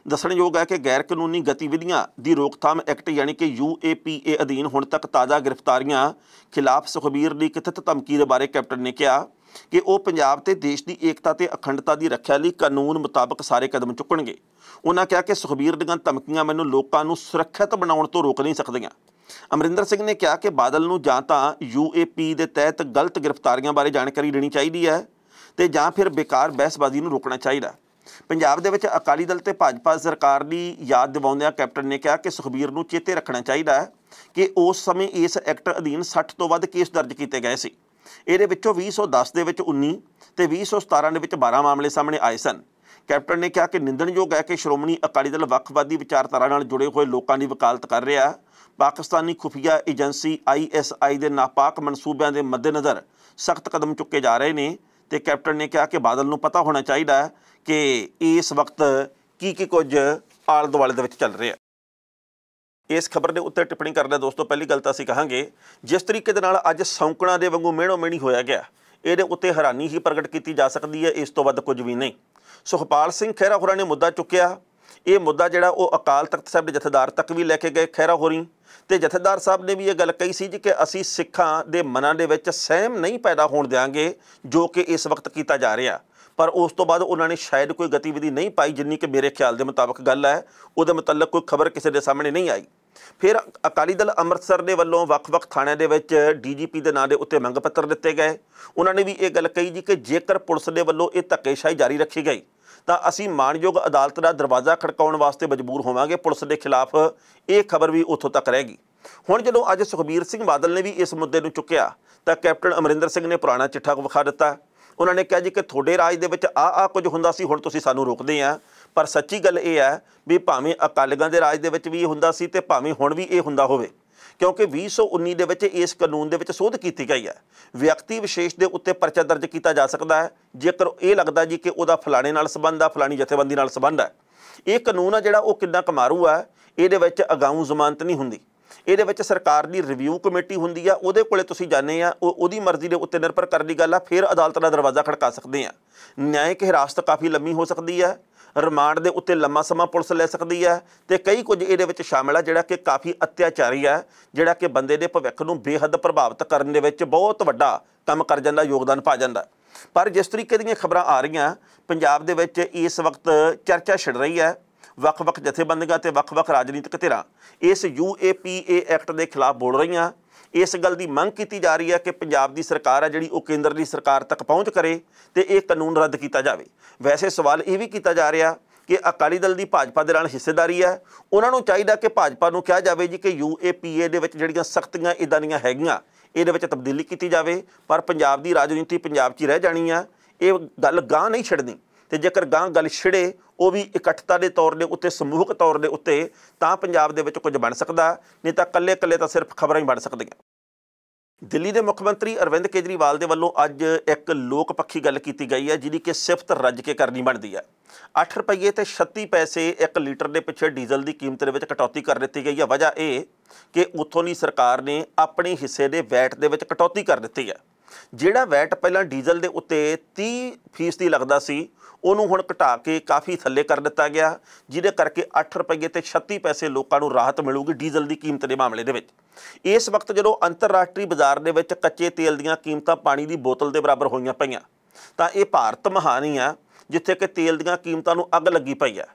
ਦੱਸਣਯੋਗ ਹੈ ਕਿ ਗੈਰ ਕਾਨੂੰਨੀ ਗਤੀਵਿਧੀਆਂ ਦੀ ਰੋਕਥਾਮ ਐਕਟ ਯਾਨੀ ਕਿ ਯੂਏਪੀਏ ਅਧੀਨ ਹੁਣ ਤੱਕ ਤਾਜ਼ਾ ਗ੍ਰਿਫਤਾਰੀਆਂ ਖਿਲਾਫ ਸੁਖਬੀਰ ਦੀ ਕਥਿਤ ਧਮਕੀ ਦੇ ਬਾਰੇ ਕੈਪਟਨ ਨੇ ਕਿਹਾ ਕਿ ਉਹ ਪੰਜਾਬ ਤੇ ਦੇਸ਼ ਦੀ ਏਕਤਾ ਤੇ ਅਖੰਡਤਾ ਦੀ ਰੱਖਿਆ ਲਈ ਕਾਨੂੰਨ ਮੁਤਾਬਕ ਸਾਰੇ ਕਦਮ ਚੁੱਕਣਗੇ ਉਹਨਾਂ ਕਿਹਾ ਕਿ ਸੁਖਬੀਰ ਦੀਆਂ ਧਮਕੀਆਂ ਮੈਨੂੰ ਲੋਕਾਂ ਨੂੰ ਸੁਰੱਖਿਅਤ ਬਣਾਉਣ ਤੋਂ ਰੋਕ ਨਹੀਂ ਸਕਦੀਆਂ ਅਮਰਿੰਦਰ ਸਿੰਘ ਨੇ ਕਿਹਾ ਕਿ ਬਾਦਲ ਨੂੰ ਜਾਂ ਤਾਂ ਯੂਏਪੀ ਦੇ ਤਹਿਤ ਗਲਤ ਗ੍ਰਿਫਤਾਰੀਆਂ ਬਾਰੇ ਜਾਣਕਾਰੀ ਦੇਣੀ ਚਾਹੀਦੀ ਹੈ ਤੇ ਜਾਂ ਫਿਰ ਬੇਕਾਰ ਬਹਿਸਬਾਜ਼ੀ ਨੂੰ ਰੋਕਣਾ ਚਾਹੀਦਾ ਪੰਜਾਬ ਦੇ ਵਿੱਚ ਅਕਾਲੀ ਦਲ ਤੇ ਭਾਜਪਾ ਸਰਕਾਰ ਦੀ ਯਾਦ ਦਿਵਾਉਂਦਿਆਂ ਕੈਪਟਨ ਨੇ ਕਿਹਾ ਕਿ ਸੁਖਬੀਰ ਨੂੰ ਚੇਤੇ ਰੱਖਣਾ ਚਾਹੀਦਾ ਹੈ ਕਿ ਉਸ ਸਮੇਂ ਇਸ ਐਕਟ ਅਧੀਨ 60 ਤੋਂ ਵੱਧ ਕੇਸ ਦਰਜ ਕੀਤੇ ਗਏ ਸੀ ਇਹਦੇ ਵਿੱਚੋਂ 2010 ਦੇ ਵਿੱਚ 19 ਤੇ 2017 ਦੇ ਵਿੱਚ 12 ਮਾਮਲੇ ਸਾਹਮਣੇ ਆਏ ਸਨ ਕੈਪਟਨ ਨੇ ਕਿਹਾ ਕਿ ਨਿੰਦਣਯੋਗ ਹੈ ਕਿ ਸ਼੍ਰੋਮਣੀ ਅਕਾਲੀ ਦਲ ਵੱਖਵਾਦੀ ਵਿਚਾਰਧਾਰਾ ਨਾਲ ਜੁੜੇ ਹੋਏ ਲੋਕਾਂ ਦੀ ਵਕਾਲਤ ਕਰ ਰਿਹਾ ਪਾਕਿਸਤਾਨੀ ਖੁਫੀਆ ਏਜੰਸੀ ਆਈਐਸਆਈ ਦੇ ਨਾਪਾਕ ਮਨਸੂਬਿਆਂ ਦੇ ਮੱਦੇਨਜ਼ਰ ਸਖਤ ਕਦਮ ਚੁੱਕੇ ਜਾ ਰਹੇ ਨੇ ਤੇ ਕੈਪਟਨ ਨੇ ਕਿਹਾ ਕਿ ਬਾਦਲ ਨੂੰ ਪਤਾ ਹੋਣਾ ਚਾਹੀਦਾ ਹੈ ਕਿ ਇਸ ਵਕਤ ਕੀ ਕੀ ਕੁਝ ਆਲ ਦੁਆਲੇ ਦੇ ਵਿੱਚ ਚੱਲ ਰਿਹਾ ਇਸ ਖਬਰ ਦੇ ਉੱਤੇ ਟਿੱਪਣੀ ਕਰਦੇ ਲਿਆ ਦੋਸਤੋ ਪਹਿਲੀ ਗੱਲ ਤਾਂ ਅਸੀਂ ਕਹਾਂਗੇ ਜਿਸ ਤਰੀਕੇ ਦੇ ਨਾਲ ਅੱਜ ਸੌਂਕਣਾ ਦੇ ਵਾਂਗੂ ਮਿਹਣੋ ਮਿਹਣੀ ਹੋਇਆ ਗਿਆ ਇਹਦੇ ਉੱਤੇ ਹੈਰਾਨੀ ਹੀ ਪ੍ਰਗਟ ਕੀਤੀ ਜਾ ਸਕਦੀ ਹੈ ਇਸ ਤੋਂ ਵੱਧ ਕੁਝ ਵੀ ਨਹੀਂ ਸੁਖਪਾਲ ਸਿੰਘ ਖਹਿਰਾ ਹੋਰਾਂ ਨੇ ਮੁੱਦਾ ਚੁੱਕਿਆ ਇਹ ਮੁੱਦਾ ਜਿਹੜਾ ਉਹ ਅਕਾਲ ਤਖਤ ਸਾਹਿਬ ਦੇ ਜਥੇਦਾਰ ਤੱਕ ਵੀ ਲੈ ਕੇ ਗਏ ਖਹਿਰਾ ਹੋਰੀ ਤੇ ਜਥੇਦਾਰ ਸਾਹਿਬ ਨੇ ਵੀ ਇਹ ਗੱਲ ਕਹੀ ਸੀ ਕਿ ਅਸੀਂ ਸਿੱਖਾਂ ਦੇ ਮਨਾਂ ਦੇ ਵਿੱਚ ਸਹਿਮ ਨਹੀਂ ਪੈਦਾ ਹੋਣ ਦੇਵਾਂਗੇ ਜੋ ਕਿ ਇਸ ਵਕਤ ਕੀਤਾ ਜਾ ਰਿਹਾ ਪਰ ਉਸ ਤੋਂ ਬਾਅਦ ਉਹਨਾਂ ਨੇ ਸ਼ਾਇਦ ਕੋਈ ਗਤੀਵਿਧੀ ਨਹੀਂ ਪਾਈ ਜਿੰਨੀ ਕਿ ਮੇਰੇ ਖਿਆਲ ਦੇ ਮੁਤਾਬਕ ਗੱਲ ਹੈ ਉਹਦੇ ਮੁਤਲਕ ਕੋਈ ਖਬਰ ਕਿਸੇ ਦੇ ਸਾਹਮਣੇ ਨਹੀਂ ਆਈ ਫਿਰ ਅਕਾਲੀ ਦਲ ਅੰਮ੍ਰਿਤਸਰ ਦੇ ਵੱਲੋਂ ਵੱਖ-ਵੱਖ ਥਾਣਿਆਂ ਦੇ ਵਿੱਚ ਡੀਜੀਪੀ ਦੇ ਨਾਂ ਦੇ ਉੱਤੇ ਮੰਗ ਪੱਤਰ ਦਿੱਤੇ ਗਏ ਉਹਨਾਂ ਨੇ ਵੀ ਇਹ ਗੱਲ ਕਹੀ ਜੀ ਕਿ ਜੇਕਰ ਪੁਲਿਸ ਦੇ ਵੱਲੋਂ ਇਹ ਧੱਕੇਸ਼ਾਹੀ ਜਾਰੀ ਰੱਖੀ ਗਈ ਤਾਂ ਅਸੀਂ ਮਾਨਯੋਗ ਅਦਾਲਤ ਦਾ ਦਰਵਾਜ਼ਾ ਖੜਕਾਉਣ ਵਾਸਤੇ ਮਜਬੂਰ ਹੋਵਾਂਗੇ ਪੁਲਿਸ ਦੇ ਖਿਲਾਫ ਇਹ ਖਬਰ ਵੀ ਉੱਥੋਂ ਤੱਕ ਰਹੇਗੀ ਹੁਣ ਜਦੋਂ ਅੱਜ ਸੁਖਬੀਰ ਸਿੰਘ ਬਾਦਲ ਨੇ ਵੀ ਇਸ ਮੁੱਦੇ ਨੂੰ ਚੁੱਕਿਆ ਤਾਂ ਕੈਪਟਨ ਅਮਰਿੰਦਰ ਸਿੰਘ ਨੇ ਪੁਰਾਣਾ ਚਿੱਠਾ ਵਿਖਾ ਦਿੱਤਾ ਉਹਨਾਂ ਨੇ ਕਿਹਾ ਜੀ ਕਿ ਤੁਹਾਡੇ ਰਾਜ ਦੇ ਵਿੱਚ ਆ ਆ ਕੁਝ ਹੁੰਦਾ ਸੀ ਹੁਣ ਤੁਸੀਂ ਸਾਨੂੰ ਰੋਕਦੇ ਆ ਪਰ ਸੱਚੀ ਗੱਲ ਇਹ ਹੈ ਵੀ ਭਾਵੇਂ ਅਕਾਲੀਆਂ ਦੇ ਰਾਜ ਦੇ ਵਿੱਚ ਵੀ ਇਹ ਹੁੰਦਾ ਸੀ ਤੇ ਭਾਵੇਂ ਹੁਣ ਵੀ ਇਹ ਹੁੰਦਾ ਹੋਵੇ ਕਿਉਂਕਿ 2019 ਦੇ ਵਿੱਚ ਇਸ ਕਾਨੂੰਨ ਦੇ ਵਿੱਚ ਸੋਧ ਕੀਤੀ ਗਈ ਹੈ ਵਿਅਕਤੀ ਵਿਸ਼ੇਸ਼ ਦੇ ਉੱਤੇ ਪਰਚਾ ਦਰਜ ਕੀਤਾ ਜਾ ਸਕਦਾ ਹੈ ਜੇਕਰ ਇਹ ਲੱਗਦਾ ਜੀ ਕਿ ਉਹਦਾ ਫਲਾਣੇ ਨਾਲ ਸੰਬੰਧ ਆ ਫਲਾਣੀ ਜਥੇਬੰਦੀ ਨਾਲ ਸੰਬੰਧ ਹੈ ਇਹ ਕਾਨੂੰਨ ਆ ਜਿਹੜਾ ਉਹ ਕਿੰਨਾ ਕਮਾਰੂ ਆ ਇਹਦੇ ਵਿੱਚ ਅਗਾਊਂ ਜ਼ਮਾਨਤ ਨਹੀਂ ਹੁੰਦੀ ਇਹਦੇ ਵਿੱਚ ਸਰਕਾਰ ਦੀ ਰਿਵਿਊ ਕਮੇਟੀ ਹੁੰਦੀ ਆ ਉਹਦੇ ਕੋਲੇ ਤੁਸੀਂ ਜਾਣੇ ਆ ਉਹ ਉਹਦੀ ਮਰਜ਼ੀ ਦੇ ਉੱਤੇ ਨਿਰਭਰ ਕਰਨ ਦੀ ਗੱਲ ਆ ਫਿਰ ਅਦਾਲਤ ਦਾ ਦਰਵਾਜ਼ਾ ਖੜਕਾ ਸਕਦੇ ਆ ਨਿਆਇਕ ਹਿਰਾਸਤ ਕਾਫੀ ਲੰਮੀ ਹੋ ਸਕਦੀ ਆ ਰਿਮਾਂਡ ਦੇ ਉੱਤੇ ਲੰਮਾ ਸਮਾਂ ਪੁਲਿਸ ਲੈ ਸਕਦੀ ਆ ਤੇ ਕਈ ਕੁਝ ਇਹਦੇ ਵਿੱਚ ਸ਼ਾਮਿਲ ਆ ਜਿਹੜਾ ਕਿ ਕਾਫੀ ਅਤਿਆਚਾਰੀ ਆ ਜਿਹੜਾ ਕਿ ਬੰਦੇ ਦੇ ਭਵਿੱਖ ਨੂੰ ਬੇਹੱਦ ਪ੍ਰਭਾਵਿਤ ਕਰਨ ਦੇ ਵਿੱਚ ਬਹੁਤ ਵੱਡਾ ਕੰਮ ਕਰ ਜਾਂਦਾ ਯੋਗਦਾਨ ਪਾ ਜਾਂਦਾ ਪਰ ਜਿਸ ਤਰੀਕੇ ਦੀਆਂ ਖਬਰਾਂ ਆ ਰਹੀਆਂ ਪੰਜਾਬ ਦੇ ਵਿੱਚ ਇਸ ਵਕਤ ਚਰਚਾ ਛਿੜ ਰਹੀ ਹੈ ਵੱਖ-ਵੱਖ ਜਥੇਬੰਦੀਆਂ ਤੇ ਵੱਖ-ਵੱਖ ਰਾਜਨੀਤਿਕ ਧਿਰਾਂ ਇਸ ਯੂਏਪੀਏ ਐਕਟ ਦੇ ਖਿਲਾਫ ਬੋਲ ਰਹੀਆਂ ਇਸ ਗੱਲ ਦੀ ਮੰਗ ਕੀਤੀ ਜਾ ਰਹੀ ਹੈ ਕਿ ਪੰਜਾਬ ਦੀ ਸਰਕਾਰ ਹੈ ਜਿਹੜੀ ਉਹ ਕੇਂਦਰ ਦੀ ਸਰਕਾਰ ਤੱਕ ਪਹੁੰਚ ਕਰੇ ਤੇ ਇਹ ਕਾਨੂੰਨ ਰੱਦ ਕੀਤਾ ਜਾਵੇ ਵੈਸੇ ਸਵਾਲ ਇਹ ਵੀ ਕੀਤਾ ਜਾ ਰਿਹਾ ਕਿ ਅਕਾਲੀ ਦਲ ਦੀ ਭਾਜਪਾ ਦੇ ਨਾਲ ਹਿੱਸੇਦਾਰੀ ਹੈ ਉਹਨਾਂ ਨੂੰ ਚਾਹੀਦਾ ਕਿ ਭਾਜਪਾ ਨੂੰ ਕਿਹਾ ਜਾਵੇ ਜੀ ਕਿ ਯੂਏਪੀਏ ਦੇ ਵਿੱਚ ਜਿਹੜੀਆਂ ਸਖਤੀਆਂ ਇਦਾਂ ਦੀਆਂ ਹੈਗੀਆਂ ਇਹਦੇ ਵਿੱਚ ਤਬਦੀਲੀ ਕੀਤੀ ਜਾਵੇ ਪਰ ਪੰਜਾਬ ਦੀ ਰਾਜਨੀਤੀ ਪੰਜਾਬ 'ਚ ਹੀ ਰਹਿ ਜਾਣੀ ਆ ਇਹ ਗੱਲ ਗਾਂ ਨਹੀਂ ਛੱਡਣੀ ਤੇ ਜੇਕਰ ਗਾਂ ਗੱਲ ਛਿੜੇ ਉਹ ਵੀ ਇਕੱਠਤਾ ਦੇ ਤੌਰ ਦੇ ਉੱਤੇ ਸਮੂਹਕ ਤੌਰ ਦੇ ਉੱਤੇ ਤਾਂ ਪੰਜਾਬ ਦੇ ਵਿੱਚ ਕੁਝ ਬਣ ਸਕਦਾ ਨਹੀਂ ਤਾਂ ਕੱਲੇ ਕੱਲੇ ਤਾਂ ਸਿਰਫ ਖਬਰਾਂ ਹੀ ਬਣ ਸਕਦੀਆਂ ਦਿੱਲੀ ਦੇ ਮੁੱਖ ਮੰਤਰੀ ਅਰਵਿੰਦ ਕੇਜਰੀਵਾਲ ਦੇ ਵੱਲੋਂ ਅੱਜ ਇੱਕ ਲੋਕ ਪੱਖੀ ਗੱਲ ਕੀਤੀ ਗਈ ਹੈ ਜਿਹਦੀ ਕਿ ਸਿਫਤ ਰੱਜ ਕੇ ਕਰਨੀ ਬਣਦੀ ਹੈ 8 ਰੁਪਏ ਤੇ 36 ਪੈਸੇ 1 ਲੀਟਰ ਦੇ ਪਿੱਛੇ ਡੀਜ਼ਲ ਦੀ ਕੀਮਤ ਦੇ ਵਿੱਚ ਕਟੌਤੀ ਕਰ ਦਿੱਤੀ ਗਈ ਹੈ ਵਜ੍ਹਾ ਇਹ ਕਿ ਉਥੋਂ ਦੀ ਸਰਕਾਰ ਨੇ ਆਪਣੇ ਹਿੱਸੇ ਦੇ ਵੈਟ ਦੇ ਵਿੱਚ ਕਟੌਤੀ ਕਰ ਦਿੱਤੀ ਹੈ ਜਿਹੜਾ ਵੈਟ ਪਹਿਲਾਂ ਡੀਜ਼ਲ ਦੇ ਉੱਤੇ 30% ਲੱਗਦਾ ਸੀ ਉਹਨੂੰ ਹੁਣ ਘਟਾ ਕੇ ਕਾਫੀ ਥੱਲੇ ਕਰ ਦਿੱਤਾ ਗਿਆ ਜਿਹਦੇ ਕਰਕੇ 8 ਰੁਪਏ ਤੇ 36 ਪੈਸੇ ਲੋਕਾਂ ਨੂੰ ਰਾਹਤ ਮਿਲੂਗੀ ਡੀਜ਼ਲ ਦੀ ਕੀਮਤ ਦੇ ਮਾਮਲੇ ਦੇ ਵਿੱਚ ਇਸ ਵਕਤ ਜਦੋਂ ਅੰਤਰਰਾਸ਼ਟਰੀ ਬਾਜ਼ਾਰ ਦੇ ਵਿੱਚ ਕੱਚੇ ਤੇਲ ਦੀਆਂ ਕੀਮਤਾਂ ਪਾਣੀ ਦੀ ਬੋਤਲ ਦੇ ਬਰਾਬਰ ਹੋਈਆਂ ਪਈਆਂ ਤਾਂ ਇਹ ਭਾਰਤ ਮਹਾਨੀ ਆ ਜਿੱਥੇ ਕਿ ਤੇਲ ਦੀਆਂ ਕੀਮਤਾਂ ਨੂੰ ਅੱਗ ਲੱਗੀ ਪਈ ਆ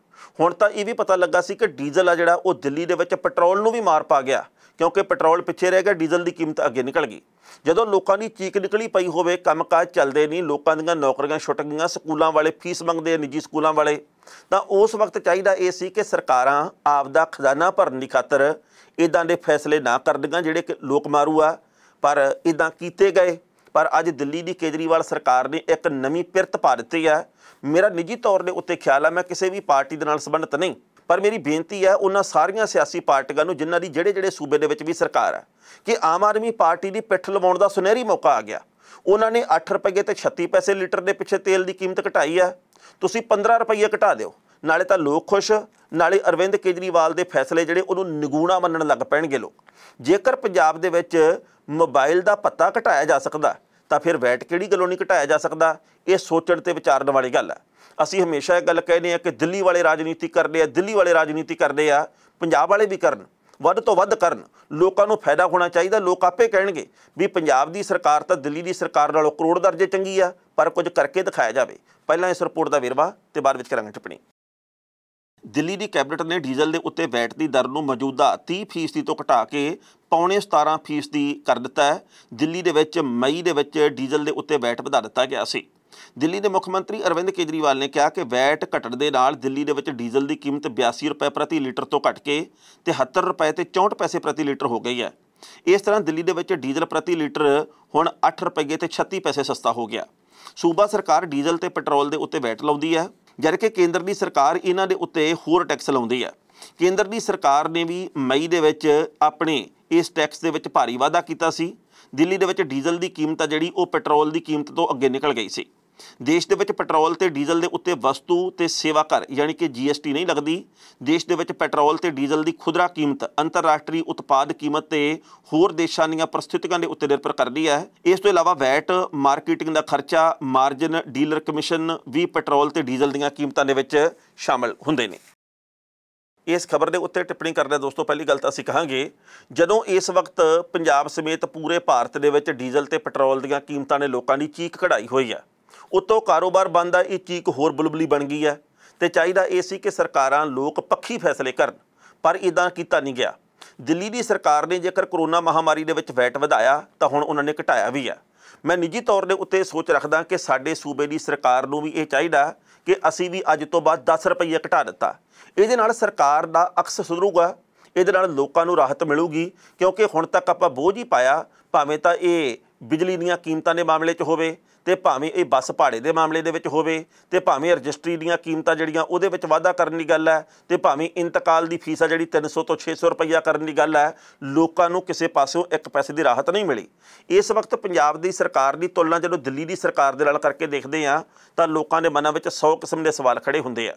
ਹੁਣ ਤਾਂ ਇਹ ਵੀ ਪਤਾ ਲੱਗਾ ਸੀ ਕਿ ਡੀਜ਼ਲ ਆ ਜਿਹੜਾ ਉਹ ਦਿੱਲੀ ਦੇ ਵਿੱਚ ਪੈਟਰੋਲ ਨੂੰ ਵੀ ਮਾਰ ਪਾ ਗਿਆ ਕਿਉਂਕਿ ਪੈਟਰੋਲ ਪਿੱਛੇ ਰਹਿ ਗਿਆ ਡੀਜ਼ਲ ਦੀ ਕੀਮਤ ਅੱਗੇ ਨਿਕਲ ਗਈ ਜਦੋਂ ਲੋਕਾਂ ਦੀ ਚੀਕ ਨਿਕਲੀ ਪਈ ਹੋਵੇ ਕੰਮਕਾਜ ਚੱਲਦੇ ਨਹੀਂ ਲੋਕਾਂ ਦੀਆਂ ਨੌਕਰੀਆਂ ਛੁੱਟ ਗਈਆਂ ਸਕੂਲਾਂ ਵਾਲੇ ਫੀਸ ਮੰਗਦੇ ਆ ਨਿੱਜੀ ਸਕੂਲਾਂ ਵਾਲੇ ਤਾਂ ਉਸ ਵਕਤ ਚਾਹੀਦਾ ਇਹ ਸੀ ਕਿ ਸਰਕਾਰਾਂ ਆਪ ਦਾ ਖਜ਼ਾਨਾ ਭਰਨ ਦੀ ਖਾਤਰ ਇਦਾਂ ਦੇ ਫੈਸਲੇ ਨਾ ਕਰਦੀਆਂ ਜਿਹੜੇ ਕਿ ਲੋਕ ਮਾਰੂ ਆ ਪਰ ਇਦਾਂ ਕੀਤੇ ਗਏ ਪਰ ਅੱਜ ਦਿੱਲੀ ਦੀ ਕੇਜਰੀਵਾਲ ਸਰਕਾਰ ਨੇ ਇੱਕ ਨਵੀਂ ਪਿਰਤ ਪਾ ਦਿੱਤੀ ਆ ਮੇਰਾ ਨਿੱਜੀ ਤੌਰ ਦੇ ਉੱਤੇ ਖਿਆਲ ਆ ਮੈਂ ਕਿਸੇ ਵੀ ਪਾਰਟੀ ਦੇ ਨਾਲ ਸੰਬੰਧਤ ਨਹੀਂ ਪਰ ਮੇਰੀ ਬੇਨਤੀ ਹੈ ਉਹਨਾਂ ਸਾਰੀਆਂ ਸਿਆਸੀ ਪਾਰਟੀਆਂ ਨੂੰ ਜਿਨ੍ਹਾਂ ਦੀ ਜਿਹੜੇ ਜਿਹੜੇ ਸੂਬੇ ਦੇ ਵਿੱਚ ਵੀ ਸਰਕਾਰ ਹੈ ਕਿ ਆਮ ਆਦਮੀ ਪਾਰਟੀ ਦੀ ਪਿੱਠ ਲਵਾਉਣ ਦਾ ਸੁਨਹਿਰੀ ਮੌਕਾ ਆ ਗਿਆ ਉਹਨਾਂ ਨੇ 8 ਰੁਪਏ ਤੇ 36 ਪੈਸੇ ਲੀਟਰ ਦੇ ਪਿੱਛੇ ਤੇਲ ਦੀ ਕੀਮਤ ਘਟਾਈ ਹੈ ਤੁਸੀਂ 15 ਰੁਪਏ ਘਟਾ ਦਿਓ ਨਾਲੇ ਤਾਂ ਲੋਕ ਖੁਸ਼ ਨਾਲੇ ਅਰਵਿੰਦ ਕੇਜਰੀਵਾਲ ਦੇ ਫੈਸਲੇ ਜਿਹੜੇ ਉਹਨੂੰ ਨਿਗੂਣਾ ਮੰਨਣ ਲੱਗ ਪੈਣਗੇ ਲੋਕ ਜੇਕਰ ਪੰਜਾਬ ਦੇ ਵਿੱਚ ਮੋਬਾਈਲ ਦਾ ਪੱਤਾ ਘਟਾਇਆ ਜਾ ਸਕਦਾ ਤਾਂ ਫਿਰ ਵੈਟ ਕਿਹੜੀ ਗੱਲੋਂ ਨਹੀਂ ਘਟਾਇਆ ਜਾ ਸਕਦਾ ਇਹ ਸੋਚਣ ਤੇ ਵਿਚਾਰਨ ਵਾਲੀ ਗੱਲ ਹੈ ਅਸੀਂ ਹਮੇਸ਼ਾ ਇਹ ਗੱਲ ਕਹਿੰਦੇ ਆ ਕਿ ਦਿੱਲੀ ਵਾਲੇ ਰਾਜਨੀਤੀ ਕਰਦੇ ਆ ਦਿੱਲੀ ਵਾਲੇ ਰਾਜਨੀਤੀ ਕਰਦੇ ਆ ਪੰਜਾਬ ਵਾਲੇ ਵੀ ਕਰਨ ਵੱਧ ਤੋਂ ਵੱਧ ਕਰਨ ਲੋਕਾਂ ਨੂੰ ਫਾਇਦਾ ਹੋਣਾ ਚਾਹੀਦਾ ਲੋਕ ਆਪੇ ਕਹਿਣਗੇ ਵੀ ਪੰਜਾਬ ਦੀ ਸਰਕਾਰ ਤਾਂ ਦਿੱਲੀ ਦੀ ਸਰਕਾਰ ਨਾਲੋਂ ਕਰੋੜ ਦਰਜੇ ਚੰਗੀ ਆ ਪਰ ਕੁਝ ਕਰਕੇ ਦਿਖਾਇਆ ਜਾਵੇ ਪਹਿਲਾਂ ਇਸ ਰਿਪੋਰਟ ਦਾ ਵੇਰਵਾ ਤੇ ਬਾਅਦ ਵਿੱਚ ਕਰਾਂਗੇ ਟਿੱਪਣੀ ਦਿੱਲੀ ਦੀ ਕੈਬਨਿਟ ਨੇ ਡੀਜ਼ਲ ਦੇ ਉੱਤੇ ਵੈਟ ਦੀ ਦਰ ਨੂੰ ਮੌਜੂਦਾ 30% ਤੋਂ ਘਟਾ ਕੇ ਪੌਣੇ 17% ਕਰ ਦਿੱਤਾ ਹੈ ਦਿੱਲੀ ਦੇ ਵਿੱਚ ਮਈ ਦੇ ਵਿੱਚ ਡੀਜ਼ਲ ਦੇ ਉੱਤੇ ਵੈਟ ਵਧਾ ਦਿੱਤਾ ਗਿਆ ਸੀ ਦਿੱਲੀ ਦੇ ਮੁੱਖ ਮੰਤਰੀ ਅਰਵਿੰਦ ਕੇਜਰੀਵਾਲ ਨੇ ਕਿਹਾ ਕਿ ਵੈਟ ਘਟਣ ਦੇ ਨਾਲ ਦਿੱਲੀ ਦੇ ਵਿੱਚ ਡੀਜ਼ਲ ਦੀ ਕੀਮਤ 82 ਰੁਪਏ ਪ੍ਰਤੀ ਲੀਟਰ ਤੋਂ ਘਟ ਕੇ 73 ਰੁਪਏ ਤੇ 64 ਪੈਸੇ ਪ੍ਰਤੀ ਲੀਟਰ ਹੋ ਗਈ ਹੈ ਇਸ ਤਰ੍ਹਾਂ ਦਿੱਲੀ ਦੇ ਵਿੱਚ ਡੀਜ਼ਲ ਪ੍ਰਤੀ ਲੀਟਰ ਹੁਣ 8 ਰੁਪਏ ਤੇ 36 ਪੈਸੇ ਸਸਤਾ ਹੋ ਗਿਆ ਸੂਬਾ ਸਰਕਾਰ ਡੀਜ਼ਲ ਤੇ ਪੈਟਰੋਲ ਦੇ ਉੱਤੇ ਵੈਟ ਲਾਉਂਦੀ ਹੈ ਜਦਕਿ ਕੇਂਦਰ ਦੀ ਸਰਕਾਰ ਇਹਨਾਂ ਦੇ ਉੱਤੇ ਹੋਰ ਟੈਕਸ ਲਾਉਂਦੀ ਹੈ ਕੇਂਦਰ ਦੀ ਸਰਕਾਰ ਨੇ ਵੀ ਮਈ ਦੇ ਵਿੱਚ ਆਪਣੇ ਇਸ ਟੈਕਸ ਦੇ ਵਿੱਚ ਭਾਰੀ ਵਾਧਾ ਕੀਤਾ ਸੀ ਦਿੱਲੀ ਦੇ ਵਿੱਚ ਡੀਜ਼ਲ ਦੀ ਕੀਮਤ ਆ ਜਿਹੜੀ ਉਹ ਪੈਟਰੋਲ ਦੀ ਕੀਮਤ ਤੋਂ ਅੱਗੇ ਨਿਕਲ ਗਈ ਸੀ ਦੇਸ਼ ਦੇ ਵਿੱਚ ਪੈਟਰੋਲ ਤੇ ਡੀਜ਼ਲ ਦੇ ਉੱਤੇ ਵਸਤੂ ਤੇ ਸੇਵਾ ਕਰ ਯਾਨੀ ਕਿ ਜੀਐਸਟੀ ਨਹੀਂ ਲੱਗਦੀ ਦੇਸ਼ ਦੇ ਵਿੱਚ ਪੈਟਰੋਲ ਤੇ ਡੀਜ਼ਲ ਦੀ ਖੁਦਰਾ ਕੀਮਤ ਅੰਤਰਰਾਸ਼ਟਰੀ ਉਤਪਾਦ ਕੀਮਤ ਤੇ ਹੋਰ ਦੇਸ਼ਾਂ ਦੀਆਂ ਪ੍ਰਸਥਿਤੀਆਂ ਦੇ ਉੱਤੇ ਨਿਰਭਰ ਕਰਦੀ ਹੈ ਇਸ ਤੋਂ ਇਲਾਵਾ ਵੈਟ ਮਾਰਕੀਟਿੰਗ ਦਾ ਖਰਚਾ ਮਾਰਜਨ ਡੀਲਰ ਕਮਿਸ਼ਨ ਵੀ ਪੈਟਰੋਲ ਤੇ ਡੀਜ਼ਲ ਦੀਆਂ ਕੀਮਤਾਂ ਦੇ ਵਿੱਚ ਸ਼ਾਮਲ ਹੁੰਦੇ ਨੇ ਇਸ ਖਬਰ ਦੇ ਉੱਤੇ ਟਿੱਪਣੀ ਕਰਦੇ ਦੋਸਤੋ ਪਹਿਲੀ ਗੱਲ ਤਾਂ ਅਸੀਂ ਕਹਾਂਗੇ ਜਦੋਂ ਇਸ ਵਕਤ ਪੰਜਾਬ ਸਮੇਤ ਪੂਰੇ ਭਾਰਤ ਦੇ ਵਿੱਚ ਡੀਜ਼ਲ ਤੇ ਪੈਟਰੋਲ ਦੀਆਂ ਕੀਮਤਾਂ ਨੇ ਲੋਕਾਂ ਦੀ ਚੀਕ ਕਢਾਈ ਹੋਈ ਹੈ ਉਤੋਂ ਕਾਰੋਬਾਰ ਬੰਦ ਆ ਇਹ ਚੀਕ ਹੋਰ ਬਲਬਲੀ ਬਣ ਗਈ ਹੈ ਤੇ ਚਾਹੀਦਾ ਇਹ ਸੀ ਕਿ ਸਰਕਾਰਾਂ ਲੋਕ ਪੱਖੀ ਫੈਸਲੇ ਕਰਨ ਪਰ ਇਦਾਂ ਕੀਤਾ ਨਹੀਂ ਗਿਆ ਦਿੱਲੀ ਦੀ ਸਰਕਾਰ ਨੇ ਜੇਕਰ ਕਰੋਨਾ ਮਹਾਮਾਰੀ ਦੇ ਵਿੱਚ ਵੈਟ ਵਧਾਇਆ ਤਾਂ ਹੁਣ ਉਹਨਾਂ ਨੇ ਘਟਾਇਆ ਵੀ ਆ ਮੈਂ ਨਿੱਜੀ ਤੌਰ ਦੇ ਉੱਤੇ ਸੋਚ ਰੱਖਦਾ ਕਿ ਸਾਡੇ ਸੂਬੇ ਦੀ ਸਰਕਾਰ ਨੂੰ ਵੀ ਇਹ ਚਾਹੀਦਾ ਕਿ ਅਸੀਂ ਵੀ ਅੱਜ ਤੋਂ ਬਾਅਦ 10 ਰੁਪਏ ਘਟਾ ਦਿੱਤਾ ਇਹਦੇ ਨਾਲ ਸਰਕਾਰ ਦਾ ਅਕਸ ਸੁਧਰੂਗਾ ਇਹਦੇ ਨਾਲ ਲੋਕਾਂ ਨੂੰ ਰਾਹਤ ਮਿਲੂਗੀ ਕਿਉਂਕਿ ਹੁਣ ਤੱਕ ਆਪਾਂ ਬੋਝ ਹੀ ਪਾਇਆ ਭਾਵੇਂ ਤਾਂ ਇਹ ਬਿਜਲੀ ਦੀਆਂ ਕੀਮਤਾਂ ਦੇ ਮਾਮਲੇ 'ਚ ਹੋਵੇ ਤੇ ਭਾਵੇਂ ਇਹ ਬੱਸ ਭਾੜੇ ਦੇ ਮਾਮਲੇ ਦੇ ਵਿੱਚ ਹੋਵੇ ਤੇ ਭਾਵੇਂ ਰਜਿਸਟਰੀ ਦੀਆਂ ਕੀਮਤਾਂ ਜਿਹੜੀਆਂ ਉਹਦੇ ਵਿੱਚ ਵਾਧਾ ਕਰਨ ਦੀ ਗੱਲ ਹੈ ਤੇ ਭਾਵੇਂ ਇੰਤਕਾਲ ਦੀ ਫੀਸ ਆ ਜਿਹੜੀ 300 ਤੋਂ 600 ਰੁਪਈਆ ਕਰਨ ਦੀ ਗੱਲ ਹੈ ਲੋਕਾਂ ਨੂੰ ਕਿਸੇ ਪਾਸਿਓਂ ਇੱਕ ਪੈਸੇ ਦੀ ਰਾਹਤ ਨਹੀਂ ਮਿਲੀ ਇਸ ਵਕਤ ਪੰਜਾਬ ਦੀ ਸਰਕਾਰ ਦੀ ਤੁਲਨਾ ਜਦੋਂ ਦਿੱਲੀ ਦੀ ਸਰਕਾਰ ਦੇ ਨਾਲ ਕਰਕੇ ਦੇਖਦੇ ਆ ਤਾਂ ਲੋਕਾਂ ਦੇ ਮਨਾਂ ਵਿੱਚ 100 ਕਿਸਮ ਦੇ ਸਵਾਲ ਖੜੇ ਹੁੰਦੇ ਆ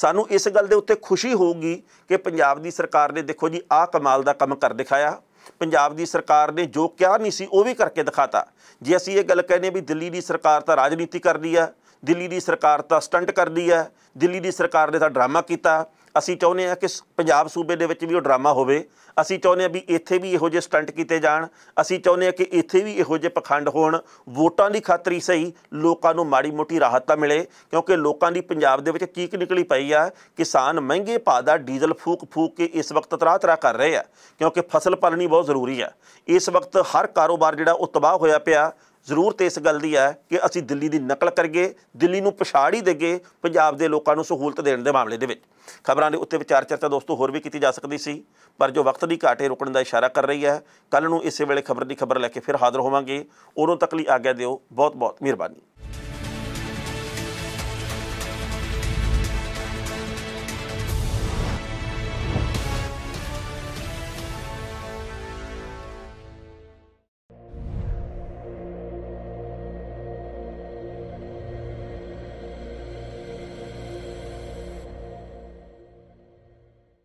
ਸਾਨੂੰ ਇਸ ਗੱਲ ਦੇ ਉੱਤੇ ਖੁਸ਼ੀ ਹੋਊਗੀ ਕਿ ਪੰਜਾਬ ਦੀ ਸਰਕਾਰ ਨੇ ਦੇਖੋ ਜੀ ਆਹ ਕਮਾਲ ਦਾ ਕੰਮ ਕਰ ਦਿਖਾਇਆ ਪੰਜਾਬ ਦੀ ਸਰਕਾਰ ਨੇ ਜੋ ਕਿਹਾ ਨਹੀਂ ਸੀ ਉਹ ਵੀ ਕਰਕੇ ਦਿਖਾਤਾ ਜੇ ਅਸੀਂ ਇਹ ਗੱਲ ਕਹਿੰਦੇ ਵੀ ਦਿੱਲੀ ਦੀ ਸਰਕਾਰ ਤਾਂ ਰਾਜਨੀਤੀ ਕਰਦੀ ਆ ਦਿੱਲੀ ਦੀ ਸਰਕਾਰ ਤਾਂ ਸਟੰਟ ਕਰਦੀ ਆ ਦਿੱਲੀ ਦੀ ਸਰਕਾਰ ਨੇ ਤਾਂ ਡਰਾਮਾ ਕੀਤਾ ਅਸੀਂ ਚਾਹੁੰਦੇ ਆ ਕਿ ਪੰਜਾਬ ਸੂਬੇ ਦੇ ਵਿੱਚ ਵੀ ਉਹ ਡਰਾਮਾ ਹੋਵੇ ਅਸੀਂ ਚਾਹੁੰਦੇ ਆ ਵੀ ਇੱਥੇ ਵੀ ਇਹੋ ਜਿਹੇ ਸਟੰਟ ਕੀਤੇ ਜਾਣ ਅਸੀਂ ਚਾਹੁੰਦੇ ਆ ਕਿ ਇੱਥੇ ਵੀ ਇਹੋ ਜਿਹੇ ਪਖੰਡ ਹੋਣ ਵੋਟਾਂ ਦੀ ਖਾਤਰ ਹੀ ਸਹੀ ਲੋਕਾਂ ਨੂੰ ਮਾੜੀ ਮੋਟੀ ਰਾਹਤ ਤਾਂ ਮਿਲੇ ਕਿਉਂਕਿ ਲੋਕਾਂ ਦੀ ਪੰਜਾਬ ਦੇ ਵਿੱਚ ਚੀਕ ਨਿਕਲੀ ਪਈ ਆ ਕਿਸਾਨ ਮਹਿੰਗੇ ਭਾਅ ਦਾ ਡੀਜ਼ਲ ਫੂਕ ਫੂਕ ਕੇ ਇਸ ਵਕਤ ਤਰਾ ਤਰਾ ਕਰ ਰਹੇ ਆ ਕਿਉਂਕਿ ਫਸਲ ਪਾਲਣੀ ਬਹੁਤ ਜ਼ਰੂਰੀ ਆ ਇਸ ਵਕਤ ਹਰ ਕਾਰੋਬਾਰ ਜਿਹੜਾ ਉਹ ਤਬਾਹ ਹੋਇਆ ਪਿਆ ਜ਼ਰੂਰ ਤੇ ਇਸ ਗੱਲ ਦੀ ਹੈ ਕਿ ਅਸੀਂ ਦਿੱਲੀ ਦੀ ਨਕਲ ਕਰੀਏ ਦਿੱਲੀ ਨੂੰ ਪਛਾੜ ਹੀ ਦੇਗੇ ਪੰਜਾਬ ਦੇ ਲੋਕਾਂ ਨੂੰ ਸਹੂਲਤ ਦੇਣ ਦੇ ਮਾਮਲੇ ਦੇ ਵਿੱਚ ਖਬਰਾਂ ਦੇ ਉੱਤੇ ਵਿਚਾਰ ਚਰਚਾ ਦੋਸਤੋ ਹੋਰ ਵੀ ਕੀਤੀ ਜਾ ਸਕਦੀ ਸੀ ਪਰ ਜੋ ਵਕਤ ਵਕਤ ਦੀ ਘਾਟੇ ਰੁਕਣ ਦਾ ਇਸ਼ਾਰਾ ਕਰ ਰਹੀ ਹੈ ਕੱਲ ਨੂੰ ਇਸੇ ਵੇਲੇ ਖਬਰ ਦੀ ਖਬਰ ਲੈ ਕੇ ਫਿਰ ਹਾਜ਼ਰ ਹੋਵਾਂਗੇ ਉਦੋਂ ਤੱਕ ਲਈ ਆਗਿਆ ਦਿਓ ਬਹੁਤ ਬਹੁਤ ਮਿਹਰਬਾਨੀ